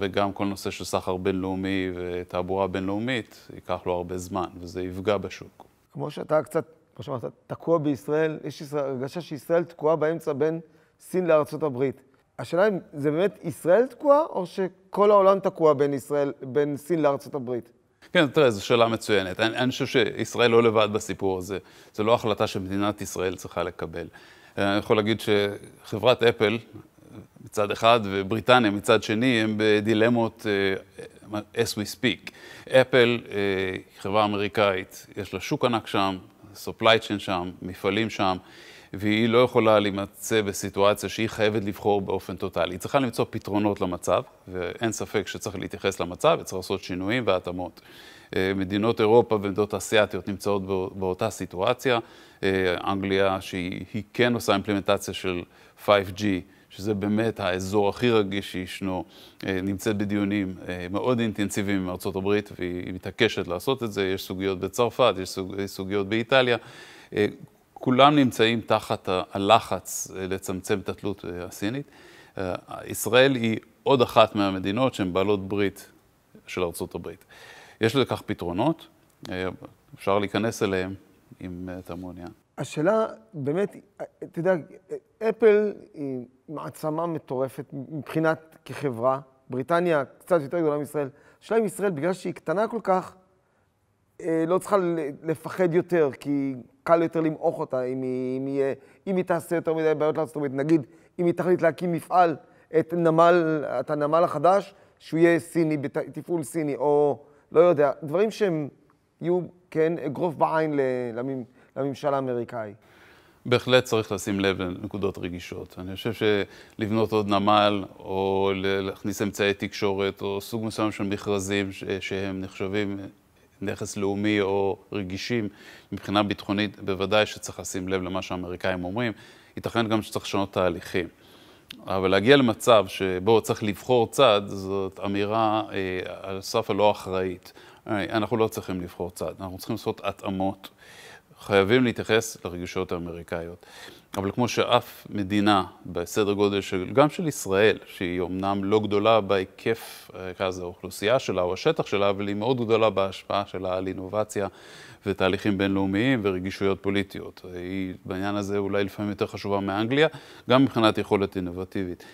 וגם כל נושא של סחר בינלאומי ותעבורה בינלאומית, ייקח לו הרבה זמן, וזה יפגע בשוק. כמו שאתה קצת, כמו שאמרת, תקוע בישראל, יש הרגשה שישראל תקועה באמצע בין סין לארצות הברית. השאלה אם זה באמת ישראל תקועה, או שכל העולם תקוע בין, ישראל, בין סין לארצות הברית? כן, תראה, זו שאלה מצוינת. אני, אני חושב שישראל לא לבד בסיפור הזה. זו לא החלטה שמדינת ישראל צריכה לקבל. אה, אני יכול להגיד שחברת אפל מצד אחד ובריטניה מצד שני הם בדילמות uh, as we speak. אפל, אה, היא uh, חברה אמריקאית, יש לה שוק ענק שם, supply chain שם, מפעלים שם. והיא לא יכולה להימצא בסיטואציה שהיא חייבת לבחור באופן טוטאלי. היא צריכה למצוא פתרונות למצב, ואין ספק שצריך להתייחס למצב וצריך לעשות שינויים והתאמות. אה, מדינות אירופה ומדינות אסיאתיות נמצאות באותה סיטואציה. אה, אנגליה, שהיא כן עושה אימפלמנטציה של 5G, שזה באמת האזור הכי רגיש שישנו, אה, נמצאת בדיונים מאוד אינטנסיביים עם ארצות הברית, והיא מתעקשת לעשות את זה. יש סוגיות בצרפת, יש סוגיות באיטליה. כולם נמצאים תחת הלחץ אה, לצמצם את התלות אה, הסינית. אה, ישראל היא עוד אחת מהמדינות שהן בעלות ברית של ארצות הברית. יש לכך פתרונות, אפשר להיכנס אליהם אם אתה מעוניין. השאלה באמת, אתה יודע, אפל היא מעצמה מטורפת מבחינת כחברה, בריטניה קצת יותר גדולה מישראל. השאלה אם ישראל, בגלל שהיא קטנה כל כך, אה, לא צריכה לפחד יותר, כי קל יותר למעוך אותה אם היא, אם היא, אם היא תעשה יותר מדי בעיות לארצות הברית. נגיד, אם היא תחליט להקים מפעל, את, נמל, את הנמל החדש, שהוא יהיה סיני, בתפעול סיני, או לא יודע, דברים שהם יהיו, כן, אגרוף בעין לממשל האמריקאי. בהחלט צריך לשים לב לנקודות רגישות. אני חושב שלבנות עוד נמל, או להכניס אמצעי תקשורת, או סוג מסוים של מכרזים שהם נחשבים נכס לאומי או רגישים מבחינה ביטחונית, בוודאי שצריך לשים לב למה שהאמריקאים אומרים. ייתכן גם שצריך לשנות תהליכים. אבל להגיע למצב שבו צריך לבחור צד, זאת אמירה אה, על סף הלא אחראית. אה, אנחנו לא צריכים לבחור צד, אנחנו צריכים לעשות התאמות. חייבים להתייחס לרגישויות האמריקאיות. אבל כמו שאף מדינה בסדר גודל של, גם של ישראל, שהיא אומנם לא גדולה בהיקף אה, כזה האוכלוסייה שלה או השטח שלה, אבל היא מאוד גדולה בהשפעה שלה על אינובציה ותהליכים בינלאומיים ורגישויות פוליטיות. היא בעניין הזה אולי לפעמים יותר חשובה מאנגליה, גם מבחינת יכולת אינובטיבית.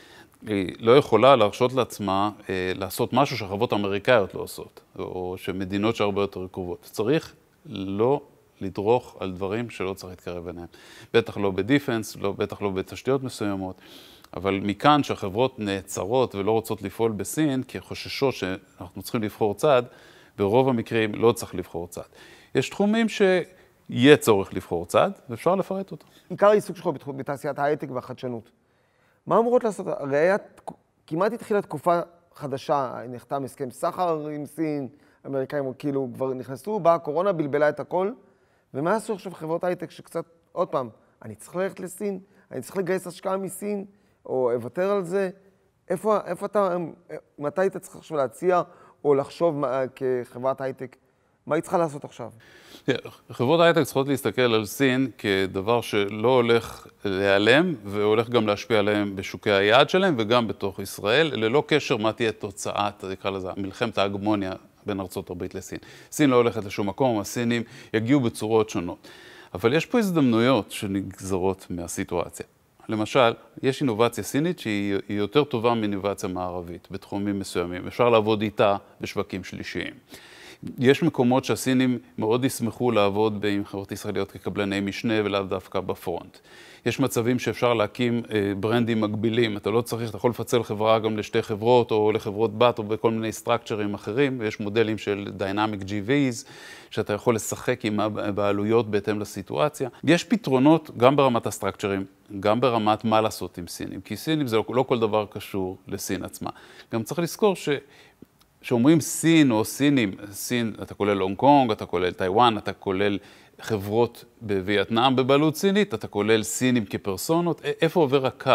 היא לא יכולה להרשות לעצמה אה, לעשות משהו שהחברות האמריקאיות לא עושות, או שמדינות שהרבה יותר קרובות. צריך לא לדרוך על דברים שלא צריך להתקרב אליהם. בטח לא בדיפנס, לא, בטח לא בתשתיות מסוימות, אבל מכאן שהחברות נעצרות ולא רוצות לפעול בסין, כי חוששות שאנחנו צריכים לבחור צד, ברוב המקרים לא צריך לבחור צד. יש תחומים ש... יהיה צורך לבחור צד, ואפשר לפרט אותו. עיקר העיסוק שלך בתעשיית ההייטק והחדשנות. מה אמורות לעשות? הרי היה, כמעט התחילה תקופה חדשה, נחתם הסכם סחר עם סין, האמריקאים כאילו כבר נכנסו, באה הקורונה, בלבלה את הכל. ומה עשו עכשיו חברות הייטק שקצת, עוד פעם, אני צריך ללכת לסין? אני צריך לגייס השקעה מסין? או אוותר על זה? איפה, איפה אתה, מתי היית צריך עכשיו להציע או לחשוב מה, כחברת הייטק? מה היא צריכה לעשות עכשיו? Yeah, חברות הייטק צריכות להסתכל על סין כדבר שלא הולך להיעלם והולך גם להשפיע עליהם בשוקי היעד שלהם וגם בתוך ישראל, ללא קשר מה תהיה תוצאת, נקרא לזה, מלחמת ההגמוניה בין ארצות הברית לסין. סין לא הולכת לשום מקום, הסינים יגיעו בצורות שונות. אבל יש פה הזדמנויות שנגזרות מהסיטואציה. למשל, יש אינובציה סינית שהיא יותר טובה מאינובציה מערבית בתחומים מסוימים. אפשר לעבוד איתה בשווקים שלישיים. יש מקומות שהסינים מאוד ישמחו לעבוד עם חברות ישראליות כקבלני משנה ולאו דווקא בפרונט. יש מצבים שאפשר להקים אה, ברנדים מקבילים, אתה לא צריך, אתה יכול לפצל חברה גם לשתי חברות או לחברות בת או בכל מיני סטרקצ'רים אחרים, ויש מודלים של Dynamic GVs, שאתה יכול לשחק עם הבעלויות בהתאם לסיטואציה. יש פתרונות גם ברמת הסטרקצ'רים, גם ברמת מה לעשות עם סינים, כי סינים זה לא, לא כל דבר קשור לסין עצמה. גם צריך לזכור ש... כשאומרים סין או סינים, סין, אתה כולל הונג קונג, אתה כולל טיוואן, אתה כולל חברות בווייטנאם בבעלות סינית, אתה כולל סינים כפרסונות, איפה עובר הקו?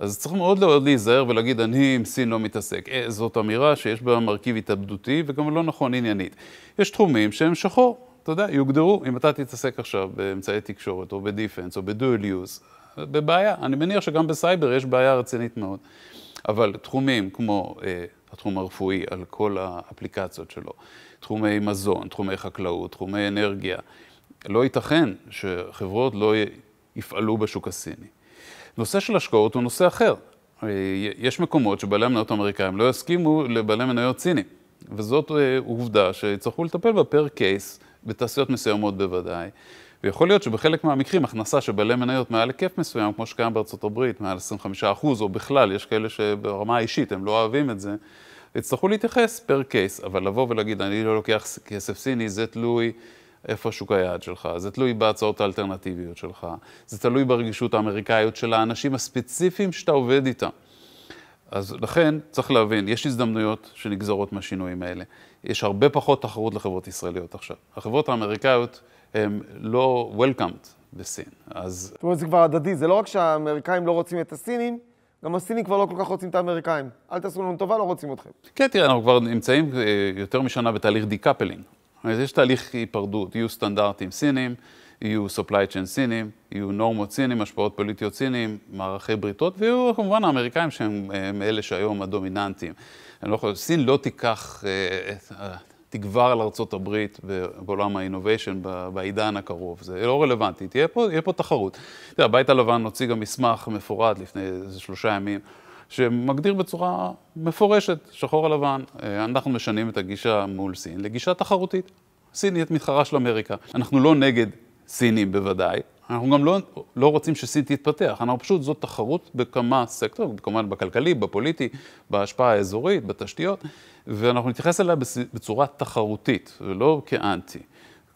אז צריך מאוד מאוד להיזהר ולהגיד, אני עם סין לא מתעסק. אה, זאת אמירה שיש בה מרכיב התאבדותי וגם לא נכון עניינית. יש תחומים שהם שחור, אתה יודע, יוגדרו, אם אתה תתעסק עכשיו באמצעי תקשורת או בדיפנס או בדואל יוז, בבעיה. אני מניח שגם בסייבר יש בעיה רצינית מאוד. אבל תחומים כמו... אה, התחום הרפואי, על כל האפליקציות שלו. תחומי מזון, תחומי חקלאות, תחומי אנרגיה. לא ייתכן שחברות לא יפעלו בשוק הסיני. נושא של השקעות הוא נושא אחר. אה, יש מקומות שבעלי המניות האמריקאים לא יסכימו לבעלי מניות סינים, וזאת אה, עובדה שיצטרכו לטפל בה פר קייס, בתעשיות מסוימות בוודאי. ויכול להיות שבחלק מהמקרים הכנסה של בעלי מניות מעל היקף מסוים, כמו שקיים בארצות הברית, מעל 25 אחוז, או בכלל, יש כאלה שברמה האישית הם לא אוהבים את זה, יצטרכו להתייחס פר קייס, אבל לבוא ולהגיד, אני לא לוקח כסף סיני, זה תלוי איפה שוק היעד שלך, זה תלוי בהצעות האלטרנטיביות שלך, זה תלוי ברגישות האמריקאיות של האנשים הספציפיים שאתה עובד איתם. אז לכן, צריך להבין, יש הזדמנויות שנגזרות מהשינויים האלה. יש הרבה פחות תחרות לחברות ישראליות עכשיו. החברות האמריקאיות הן לא welcomed בסין, אז... זאת אומרת, זה כבר הדדי, זה לא רק שהאמריקאים לא רוצים את הסינים, גם הסינים כבר לא כל כך רוצים את האמריקאים. אל תעשו לנו טובה, לא רוצים אתכם. כן, תראה, אנחנו כבר נמצאים אה, יותר משנה בתהליך דיקפלינג. אז יש תהליך היפרדות, יהיו סטנדרטים סינים, יהיו supply chain סינים, יהיו נורמות סינים, השפעות פוליטיות סינים, מערכי בריתות, ויהיו כמובן האמריקאים שהם אה, אלה שהיום הדומיננטיים. אני לא יכול, סין לא תיקח... אה, תגבר על ארצות הברית ובעולם האינוביישן בעידן הקרוב. זה לא רלוונטי, תהיה פה, תהיה פה תחרות. תראה, הבית הלבן הוציא גם מסמך מפורט לפני איזה שלושה ימים, שמגדיר בצורה מפורשת, שחור על לבן, אה, אנחנו משנים את הגישה מול סין לגישה תחרותית. סין היא את מתחרה של אמריקה. אנחנו לא נגד סינים בוודאי, אנחנו גם לא, לא רוצים שסין תתפתח, אנחנו פשוט, זאת תחרות בכמה סקטורים, כמובן בכלכלי, בפוליטי, בהשפעה האזורית, בתשתיות, ואנחנו נתייחס אליה בצורה תחרותית, ולא כאנטי.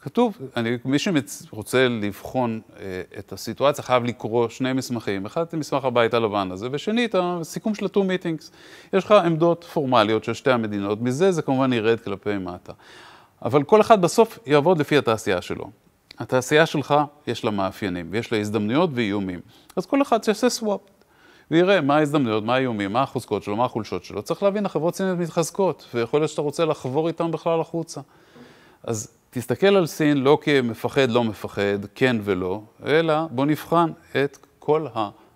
כתוב, אני, מי שרוצה לבחון אה, את הסיטואציה חייב לקרוא שני מסמכים, אחד זה מסמך הבית הלבן הזה, ושני את הסיכום של ה-two meetings. יש לך עמדות פורמליות של שתי המדינות, מזה זה כמובן ירד כלפי מטה. אבל כל אחד בסוף יעבוד לפי התעשייה שלו. התעשייה שלך, יש לה מאפיינים, ויש לה הזדמנויות ואיומים. אז כל אחד שיעשה סוואפ, ויראה מה ההזדמנויות, מה האיומים, מה החוזקות שלו, מה החולשות שלו. צריך להבין, החברות סיניות מתחזקות, ויכול להיות שאתה רוצה לחבור איתן בכלל החוצה. אז תסתכל על סין לא כמפחד, לא מפחד, כן ולא, אלא בוא נבחן את כל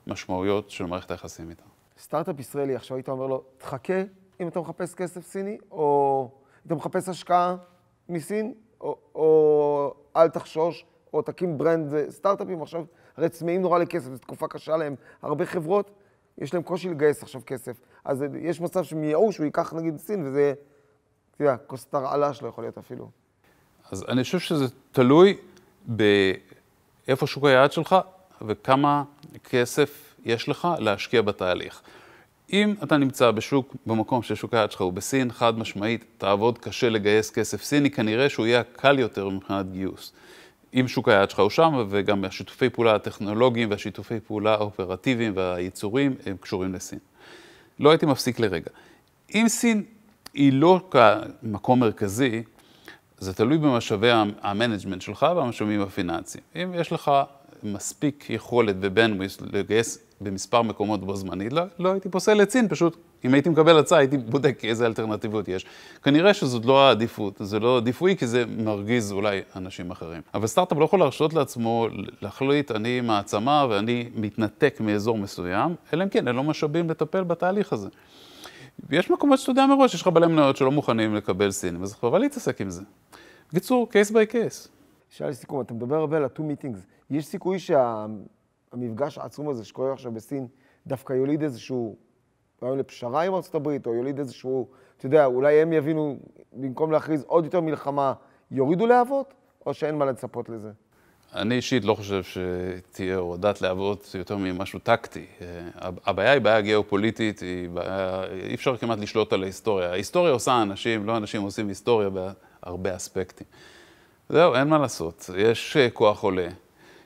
המשמעויות של מערכת היחסים איתה. סטארט-אפ ישראלי, עכשיו היית אומר לו, תחכה אם אתה מחפש כסף סיני, או אתה מחפש השקעה מסין, או, או אל תחשוש, או תקים ברנד סטארט-אפים. עכשיו, הרי צמאים נורא לכסף, זו תקופה קשה להם. הרבה חברות, יש להם קושי לגייס עכשיו כסף. אז יש מצב שהם ייאוש, הוא ייקח נגיד סין, וזה אתה יודע, כוס תרעלה שלו יכול להיות אפילו. אז אני חושב שזה תלוי באיפה שוק היעד שלך וכמה כסף יש לך להשקיע בתהליך. אם אתה נמצא בשוק, במקום ששוק היד שלך הוא בסין, חד משמעית, תעבוד קשה לגייס כסף סיני, כנראה שהוא יהיה קל יותר מבחינת גיוס. אם שוק היד שלך הוא שם, וגם השיתופי פעולה הטכנולוגיים והשיתופי פעולה האופרטיביים והייצורים, הם קשורים לסין. לא הייתי מפסיק לרגע. אם סין היא לא מקום מרכזי, זה תלוי במשאבי המנג'מנט שלך והמשאבים הפיננסיים. אם יש לך מספיק יכולת ובנדוויס לגייס במספר מקומות בו זמנית, לא, לא הייתי פוסל את סין פשוט. אם הייתי מקבל הצעה, הייתי בודק איזה אלטרנטיבות יש. כנראה שזאת לא העדיפות, זה לא עדיפוי כי זה מרגיז אולי אנשים אחרים. אבל סטארט-אפ לא יכול להרשות לעצמו להחליט, אני מעצמה ואני מתנתק מאזור מסוים, אלא אם כן, אין לו לא משאבים לטפל בתהליך הזה. יש מקומות שאתה יודע מראש, יש לך בעלי מניות שלא מוכנים לקבל סינים, אז חבל להתעסק עם זה. בקיצור, קייס ביי קייס. שאלה לסיכום, אתה מדבר הרבה על ה-two meetings. יש סיכוי שהמפגש העצום הזה שקורה עכשיו בסין, דווקא יוליד איזשהו רעיון לפשרה עם ארה"ב, או יוליד איזשהו, אתה יודע, אולי הם יבינו, במקום להכריז עוד יותר מלחמה, יורידו להבות, או שאין מה לצפות לזה? אני אישית לא חושב שתהיה הורדת להבות יותר ממשהו טקטי. אה, הבעיה היא בעיה גיאופוליטית, היא בעיה, אי אפשר כמעט לשלוט על ההיסטוריה. ההיסטוריה עושה אנשים, לא אנשים עושים היסטוריה בהרבה אספקטים. זהו, אין מה לעשות. יש אה, כוח עולה,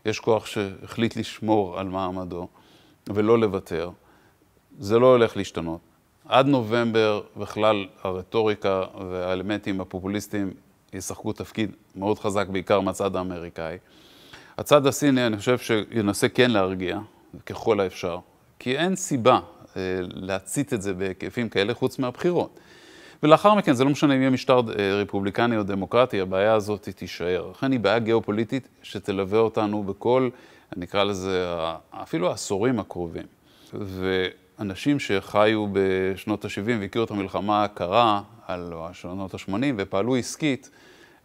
יש כוח שהחליט לשמור על מעמדו ולא לוותר. זה לא הולך להשתנות. עד נובמבר בכלל הרטוריקה והאלמנטים הפופוליסטיים ישחקו תפקיד מאוד חזק, בעיקר מהצד האמריקאי. הצד הסיני, אני חושב שינסה כן להרגיע, ככל האפשר, כי אין סיבה אה, להצית את זה בהיקפים כאלה חוץ מהבחירות. ולאחר מכן, זה לא משנה אם יהיה משטר אה, רפובליקני או דמוקרטי, הבעיה הזאת תישאר. לכן היא בעיה גיאופוליטית שתלווה אותנו בכל, נקרא לזה, אפילו העשורים הקרובים. ואנשים שחיו בשנות ה-70 והכירו את המלחמה הקרה, על השנות ה-80, ופעלו עסקית,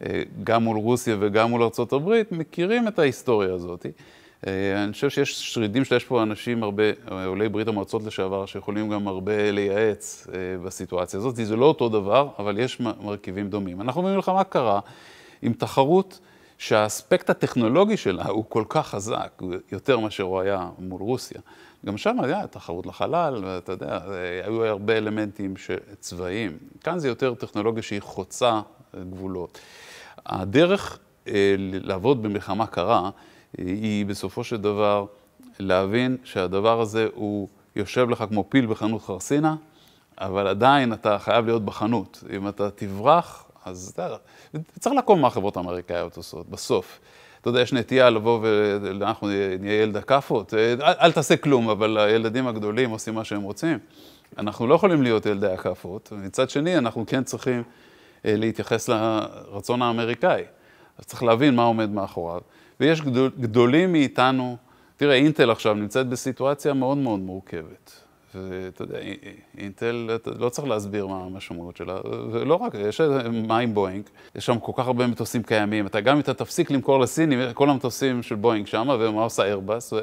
אה, גם מול רוסיה וגם מול ארה״ב, מכירים את ההיסטוריה הזאת. אה, אני חושב שיש שרידים שיש פה אנשים הרבה, אה, עולי ברית המועצות לשעבר, שיכולים גם הרבה לייעץ אה, בסיטואציה הזאת. זה לא אותו דבר, אבל יש מרכיבים דומים. אנחנו במלחמה קרה עם תחרות שהאספקט הטכנולוגי שלה הוא כל כך חזק, יותר מאשר הוא היה מול רוסיה. גם שם היה תחרות לחלל, ואתה יודע, היו הרבה אלמנטים צבאיים. כאן זה יותר טכנולוגיה שהיא חוצה גבולות. הדרך לעבוד במלחמה קרה, היא בסופו של דבר להבין שהדבר הזה הוא יושב לך כמו פיל בחנות חרסינה, אבל עדיין אתה חייב להיות בחנות. אם אתה תברח, אז אתה... צריך לעקוב מה החברות האמריקאיות עושות, בסוף. אתה יודע, יש נטייה לבוא ואנחנו נהיה ילד הכאפות. אל, אל תעשה כלום, אבל הילדים הגדולים עושים מה שהם רוצים. אנחנו לא יכולים להיות ילדי הכאפות. ומצד שני, אנחנו כן צריכים אה, להתייחס לרצון האמריקאי. אז צריך להבין מה עומד מאחוריו. ויש גדול, גדולים מאיתנו, תראה, אינטל עכשיו נמצאת בסיטואציה מאוד מאוד מורכבת. ואתה יודע, אינטל, אתה לא צריך להסביר מה המשמעות שלה, ולא רק, יש מים בואינג, יש שם כל כך הרבה מטוסים קיימים, אתה גם אם אתה תפסיק למכור לסינים, כל המטוסים של בואינג שם, ומה עושה איירבס,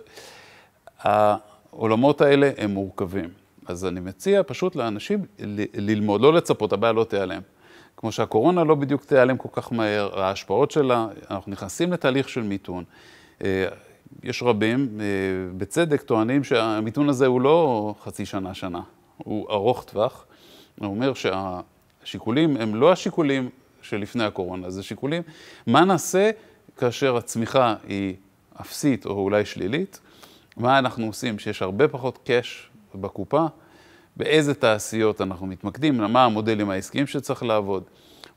העולמות האלה הם מורכבים. אז אני מציע פשוט לאנשים ללמוד, לא לצפות, הבעיה לא תיעלם. כמו שהקורונה לא בדיוק תיעלם כל כך מהר, ההשפעות שלה, אנחנו נכנסים לתהליך של מיתון. אה, יש רבים, אה, בצדק, טוענים שהמיתון הזה הוא לא חצי שנה, שנה, הוא ארוך טווח. הוא אומר שהשיקולים הם לא השיקולים שלפני הקורונה, זה שיקולים מה נעשה כאשר הצמיחה היא אפסית או אולי שלילית, מה אנחנו עושים כשיש הרבה פחות קאש בקופה, באיזה תעשיות אנחנו מתמקדים, מה המודלים העסקיים שצריך לעבוד.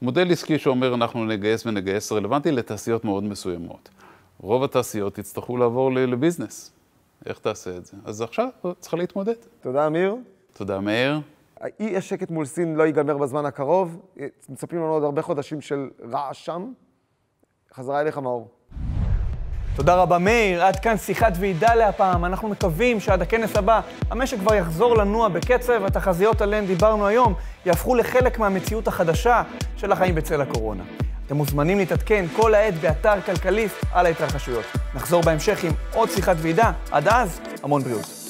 מודל עסקי שאומר אנחנו נגייס ונגייס רלוונטי לתעשיות מאוד מסוימות. רוב התעשיות יצטרכו לעבור לביזנס. איך תעשה את זה? אז עכשיו צריך להתמודד. תודה, אמיר. תודה, מאיר. האי השקט מול סין לא ייגמר בזמן הקרוב. אה, מצפים לנו עוד הרבה חודשים של רעש שם. חזרה אליך, מאור. תודה רבה, מאיר. עד כאן שיחת ועידה להפעם. אנחנו מקווים שעד הכנס הבא המשק כבר יחזור לנוע בקצב, התחזיות עליהן דיברנו היום יהפכו לחלק מהמציאות החדשה של החיים בצל הקורונה. אתם מוזמנים להתעדכן כל העת באתר כלכליסט על ההתרחשויות. נחזור בהמשך עם עוד שיחת ועידה. עד אז, המון בריאות.